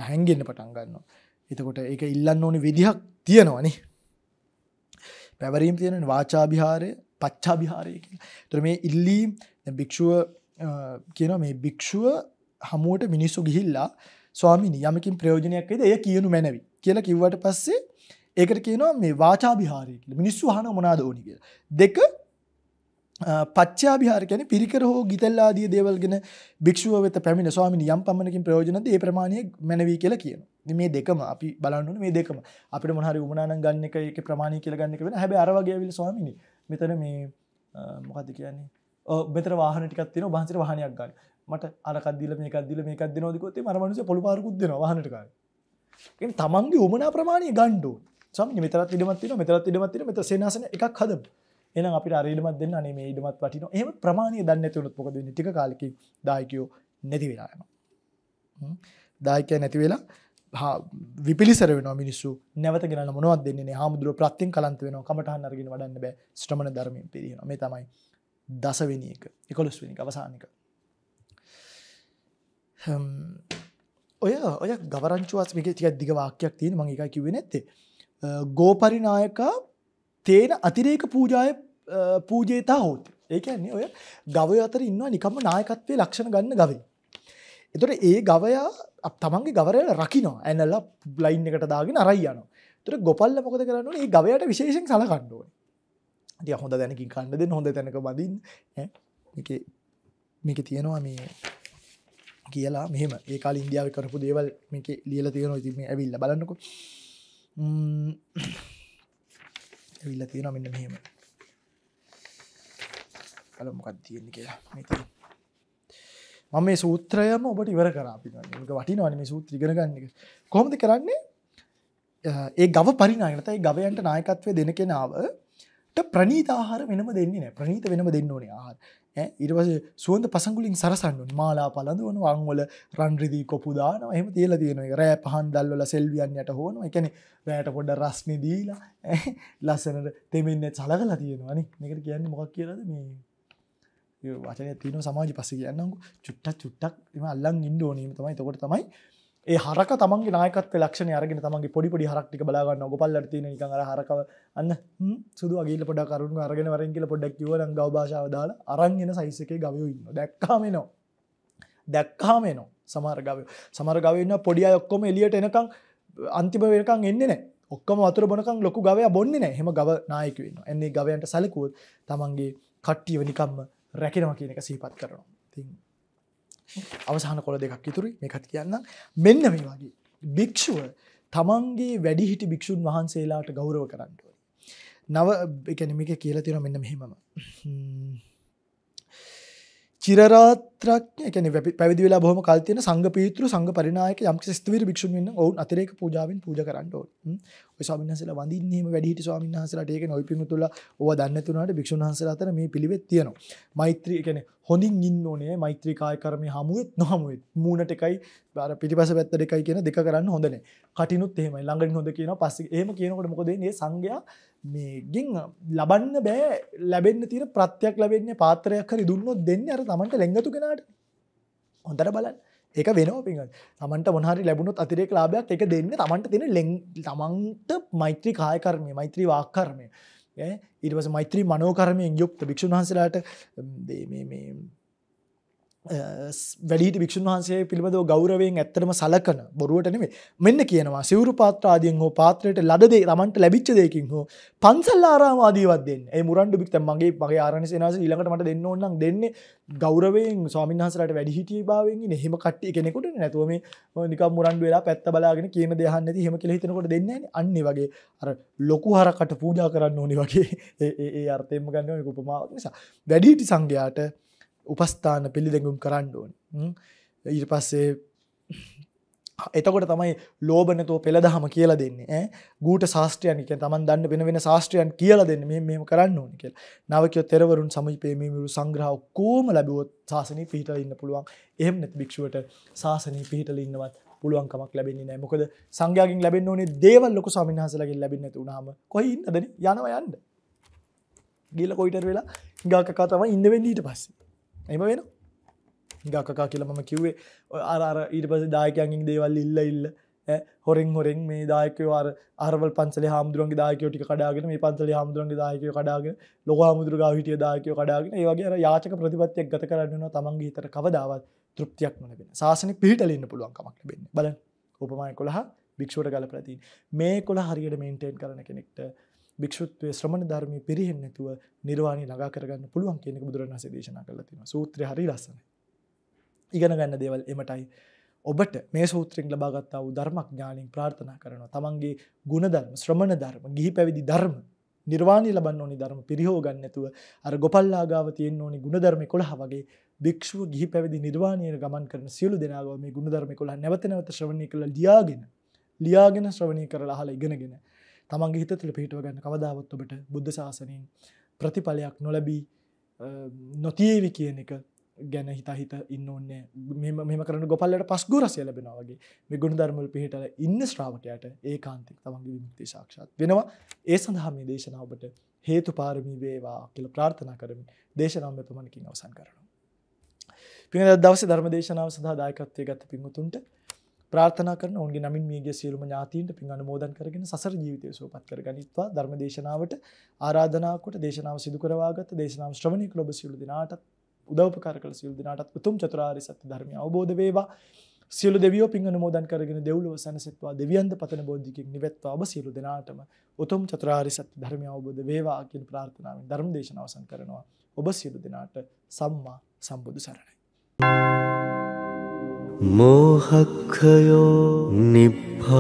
හැන්ගෙන්න්න පටන් ගන්න එතකොට ඒ ඉල්ලන්න ඕනි විදිහක් තියෙනවනි පැවරීම් තියෙන වාචාභිහාරය පච්චාභිහාරය තර මේ ඉල්ලී භික්‍ෂුව කියන මේ භික්‍ෂුව හමුවට මිනිස්සු ගිහිල්ලා ස්වාමිනි යමකින් ප්‍රයෝජනයක් ද එය කියනු මැනවි කියලා කිව්වට පස්සේ ඒකට කියනවා මේ වාචාභිහාරය මිනිස්සු හන මොනාද ඕනි කියලා දෙක පච්චාභිහාර කියන්නේ පිරිකර හෝ ගිතෙල් ආදී දේවල් ගැන භික්ෂුව වෙත පැමිණ ස්වාමීන් යම් පමණකින් ප්‍රයෝජනද ඒ ප්‍රමාණය මැනවි කියලා කියනවා. ඉතින් මේ දෙකම අපි බලන්න ඕනේ මේ දෙකම. අපිට මොන හරි උමනානම් ගන්න එක ඒකේ ප්‍රමාණය කියලා ගන්න එක වෙන. හැබැයි අර වගේ ඇවිල්ලා ස්වාමීනි මෙතන මේ මොකද්ද කියන්නේ? ඔව් මෙතන වාහන ටිකක් තියෙනවා. වහන්සේට වාහනයක් ගන්න. මට අරකක් දීලා මේකක් දීලා මේකක් දෙනවද කිව්වොත් ඒ මර මිනිස්සු පොළු පාරකුත් දෙනවා වාහනට ගන්න. ඒ කියන්නේ තමන්ගේ උමනා ප්‍රමාණය ගන්න ඕනේ. ස්වාමීනි මෙතනත් ඉඩමක් තියෙනවා. මෙතනත් ඉඩමක් තියෙනවා. මෙතන සේනාසන එකක් හදමු. එන අපි අරීමත් දෙන්න අනේ මේ ඉඩමත් වටින එම ප්‍රමාණය දන්න ඇතිවුණුත් මොකද ටික කාලකින් දායකයෝ නැති වෙලායන දායකය නැති වෙලා විපිලිසර වෙන මිනිස්සු නැවත ගෙන මොනවත් දෙන්නේ හාමුදුරුව ප්‍රත්තිෙන් කලන්ත වෙන කමටහන් අරගෙන වඩන්න බෑ ශ්‍රමණ ධර්මය පිරිෙන මේ තමයි දසවෙනි එක එකොළොස් වෙනි අවසානික ඔය ඔය ගවරංචුවත් මේක ටික දිගවාක්‍යයක් තියෙන මං එකයි කිව්වේ නැත්තේ ගෝපරිනායක තේන අතිරේක පූජාය පූජේතා හෝති ඒකන්නේ ඔය ගවය අතර ඉන්නවා නිකම නායකත්වය ලක්ෂණ ගන්න ගවේ. එතොට ඒ ගවයා තමන්ගේ ගවරයට රකිනවා ඇනල්ලා බ්ලයින් එකට දාගෙන අරයි යන තුර ගොපල්ල මොකද කරන්න ඒ ගවයට විශේෂෙන් සලකණ්ඩුව දිය හොඳ දැනකින් කන්න දෙන්න හොඳ තැනක බදින් මේක තියෙනවා මේ කියලා මෙම ඒකාල ඉන්දියාව කරපු දේවල් මේක ලියල තියෙන ඉතිම ඇවිල්ල බලන්නකු ඇවිල්ල තියෙන මෙන්න මෙහෙම කල මොකක් තියෙන කියලා මම මේ සූත්‍රයම ඔබට ඉවර කරාපි වටිනවන මේ සූත්‍ර ඉගෙන ගන්න එක කොහොමද කරන්නේ ඒ ගව පරිනායනත ඒ ගවයන්ට නායකත්වය දෙන කෙනාවට ප්‍රනීතාහාර වෙනම දෙන්නේ නෑ ප්‍රනීත වෙනම දෙන්න ඕනේ ආහාර ඉරවස සුවන්ද පසංගුලින් සරසන්න මාලා පලඳ වන වංවල රන්රිදී කොපුදාන එහම තියල තියෙන රෑ පහන් දල්වල සෙල්වියන්යට හෝන එකන රෑට පොඩ රස්නි දීලා ලස්සනට තෙමෙන්න සලගලා තියෙනවානි එකට කියන්න මොකක් කියලද මේ වචනය තියන සමාජි පස කියන්නක චුට්ට චුට්ටක් එම අල්ලන් ඉන්ඩ නීම තමයි තකොට තමයි ඒ හරක තමන්ගේ නායකත් ලක්ෂණ අරගෙන තමන්ගේ පොඩිපොඩි හරක්ටික බලාගන්න ඔපල්ල තින එක හරකව අන්න සුදු අගේ පොඩ කරුණු අරගෙන වරෙන්ගල පොඩක් කිව ගව භාෂාව දාලා අරන්ගෙන සයිසකේ ගවයඉන්න දැක්කාමේනවා දැක්කාමේනවා සමර ගව සමර ගවන්න පොඩිය ඔක්කොම එලියට එනකං අන්තිම වෙනකං එන්නේ නෑ ඔක්කම අතුර බොනකං ලොකු ගවය බොන්නේ නෑ හෙම ගව නායකවෙන්න එන්නේ ගවයන්ට සැලකුවත් තමන්ගේ කට්ටියව නිකම්ම රැකෙනවා කියන එක සහිපත් කරනවා තින් අවසාන කොළ දෙකක් ඉතුරයි මේකත් කියන්න මෙන්න මේ වගේ භික්‍ෂුව තමන්ගේ වැඩිහිටි භික්‍ෂූන් වහන්සේලාට ගෞරව කරන්නුව නව එකනමික කියලා තින මෙන්න මෙහෙමම චිරරාත්‍රාඥ කියන්නේ පැවිදි වෙලා බොහොම කල් තියෙන සංඝ පීත්‍රු සංඝ පරිනායක යම් කිසි ස්තවිර භික්ෂුන් වෙන්න ඔවුන් අතිරේක පූජාවෙන් පූජා කරන්න ඕනේ. ඔය ස්වාමීන් වහන්සේලා වඳින්නේ මේ වැඩිහිටි ස්වාමීන් වහන්සේලාට ඒක නොයි පිමුතුලා ඕව දන්නේ නැතුණාට භික්ෂුන් වහන්සේලා අතර මේ පිළිවෙත් තියෙනවා. මෛත්‍රී කියන්නේ හොඳින් ඉන්න ඕනේ මෛත්‍රී කාය කර්මයේ හමුවෙත් නොහමුවෙත් මූණට එකයි බර පිටිපස පැත්තට එකයි කියන දෙක කරන්න හොඳනේ. කටිනුත් එහෙමයි. ළඟින් හොඳ කියනවා. පස්සේ එහෙම කියනකොට මොකද මේ සංගයා මේගෙන් ලබන්න බෑ. ලැබෙන්න තියෙන ප්‍රත්‍යක් ලැබෙන්නේ පාත්‍රයක් හරි දුන්නොත් දෙන්නේ අර Tamanට ලැඟතු කෙනාට. හොඳට බලන්න. ඒක වෙනවා පිංගල්. Tamanට මොන හරි ලැබුණොත් අතිරේක ලාභයක් ඒක දෙන්නේ Tamanට තියෙන ලෙන් Tamanට මෛත්‍රී කාය කර්මය, මෛත්‍රී වාක් කර්මය. ඊට පස්සේ මෛත්‍රී මනෝ කර්මයෙන් යුක්ත භික්ෂුන් වහන්සේලාට මේ මේ වැඩීට භික්ෂන් වහන්සේ පිළිබඳව ගෞරවයෙන් ඇත්තරම සලකන බොරුවට නෙමේ මෙන්න කියනවා සිවරු පාත්‍රාදියෙන් හෝ පාත්‍රයට ලදදේ තමන්ට ලැබිච්ච දෙයකින් හෝ පන්සල් ආරාමාදීවත් දෙන්න ඒ මුරන්ඩු බික්ත මගේ මගේ ආරණ සේනාස ඊළඟට මට දෙන්න ඕනම් දෙන්නේ ගෞරවයෙන් ස්වාමින්හන්සලට වැඩි හිටිය භාවයෙන් ඉන්නේ හිම කට්ටිය කෙනෙකුට නැතුව මේ නිකම් මුරන්ඩු වෙලා පැත්ත බලාගෙන කියන දෙයක් නැති හිම කියලා හිතනකොට දෙන්නේ නැහැ අන්නේ වගේ අර ලොකු හරකට පූජා කරන්න ඕනි වගේ ඒ ඒ අර්ථයෙන්ම ගන්නවා මේක උපමාවක් නිසා වැඩිහිටි සංඝයාට උපස්ථාන පිළිදැඟුම් කරන්න ඕනි. ඊට පස්සේ එතකොට තමයි ලෝබනතෝ පෙළදහම කියලා දෙන්නේ ඈ ගූට ශාස්ත්‍රයන් කියන්නේ Taman දන්න වෙන වෙන ශාස්ත්‍රයන් කියලා දෙන්නේ මෙහෙම මෙහෙම කරන්න ඕනේ කියලා. නවකිය තෙරවරුන් සමීපයේ මේ මිරු සංග්‍රහ ඔක්කොම ලැබුවොත් ශාසනය පිහිටලා ඉන්න පුළුවන්. එහෙම නැත්නම් භික්ෂුවට ශාසනය පිහිටලා ඉන්නවත් පුළුවන් කමක් ලැබෙන්නේ නැහැ. මොකද සංඝයාගෙන් ලැබෙන්න ඕනේ දේවල් ලොකු ස්වාමින්වහන්සේලාගෙන් ලැබෙන්නේ නැති වුනහම කොහේ ඉන්නදනේ? යනවා යන්න. ගිහලා කොයිටර් වෙලා ගාකකා තමයි ඉන්න වෙන්නේ ඊට පස්සේ. එම වෙන ගක්කා කියල මම කිව්වේ අරර ඊට පස දායකයන්ගින් දේවල් ඉල්ල ඉල්ල හොරෙන් හොරෙන් මේ දායකවර අරවල් පන්සල හාමුදුරන්ගේ දායකෝටි කඩාගෙන මේ පන්සල හාමුදුරන්ගේ දායකය කඩාගෙන ලොක හමුදුරගා හිටිය දායකය කඩාගෙන ඒවගේ යාචක ප්‍රතිපත්තියක් ගත කරන්නවා තමන්ගේ හිතර කවදාවත් තෘප්තියක් මලබෙන ශසන පිහිටලන්න පුළුවන්කමක් ලබෙන බල උපමාය කොළහ භික්ෂෝට ගල ප්‍රතින් මේ කොළ හරියට මේන්ටේන් කරන කෙනෙක්ට භික්ෂුත්වයේ ශ්‍රමණ ධර්මයේ පිරෙහෙන්නේ නැතුව නිර්වාණය ළඟා කරගන්න පුළුවන් කියන එක බුදුරණවහන්සේ දේශනා කරලා තියෙනවා. සූත්‍රය හරි ලස්සනයි. ඉගෙන ගන්න දේවල් එමටයි ඔබට මේ සූත්‍රයෙන් ලබා ගත්තා වූ ධර්මඥානින් ප්‍රාර්ථනා කරනවා. තමන්ගේ ගුණධර්ම, ශ්‍රමණ ධර්ම, ගිහි පැවිදි ධර්ම නිර්වාණය ලබන්න ඕනි ධර්ම පිරිහෝ ගන්න නැතුව අර ගොපල්ලාගාව තියෙන්න ඕනි ගුණධර්ම 11 වගේ භික්ෂුව ගිහි පැවිදි නිර්වාණයට ගමන් කරන සියලු දෙනාගම මේ ගුණධර්ම 11 නැවත නැවත ශ්‍රවණය කරලා ලියාගෙන ලියාගෙන ශ්‍රවණය කරලා අහලා ඉගෙනගෙන තමන්ගේ හිත තුළ පිහිටව ගන්න කවදාවත් ඔබට බුද්ධ ශාසනයෙන් ප්‍රතිඵලයක් නොලැබී නොතියේවි කියන එක ගැන හිතාහිත ඉන්න ඔන්නේ මෙම කරන ගොපල්ලට පස් ගොරසය ලැබෙනවාගේ මේ ගුණ ධර්මල් පිහිටල ඉන්න ශ්‍රාවකයට ඒ කාන්තික තමන්ගේ විමුක්ති සාක්ෂාත් වෙනවා ඒ සඳහා මේ දේශනාව ඔබට හේතු පාරමී වේවා කියල ප්‍රාර්ථනා කරමින් දේශනාව මෙපමණකින් අවසන් කරනවා. පින දවස ධර්ම දේශනාව සඳහා දායකත්වය ගත්ත පින්වතුන්ට ප්‍රාර්ථනා කරන ඔවුන්ගේ නමින් මියගිය සියලුම ඥාතීන්ට පින් අනුමෝදන් කරගෙන සසර ජීවිතය සුවපත් කරගනිත්වා ධර්ම දේශනාවට ආරාධනා කොට දේශනාව සිදු කරවාගත් දේශනාව ශ්‍රවණය කළ ඔබ සියලු දෙනාටත් උදව්පකාර කළ සියලු දෙනාටත් උතුම් චතුරාර්ය සත්‍ය ධර්මය අවබෝධ වේවා සියලු දෙවියෝ පින් අනුමෝදන් කරගෙන දෙව්ලොව සැනසෙත්වා දෙවියන්ද පතන බෝධියකින් නිවෙත්වා ඔබ සියලු දෙනාටම උතුම් චතුරාර්ය සත්‍ය ධර්මය අවබෝධ වේවා කියන ප්‍රාර්ථනාවෙන් ධර්ම දේශනාව අවසන් කරනවා ඔබ සියලු දෙනාට සම්මා සම්බුදු සරණයි मोहकयो निभानं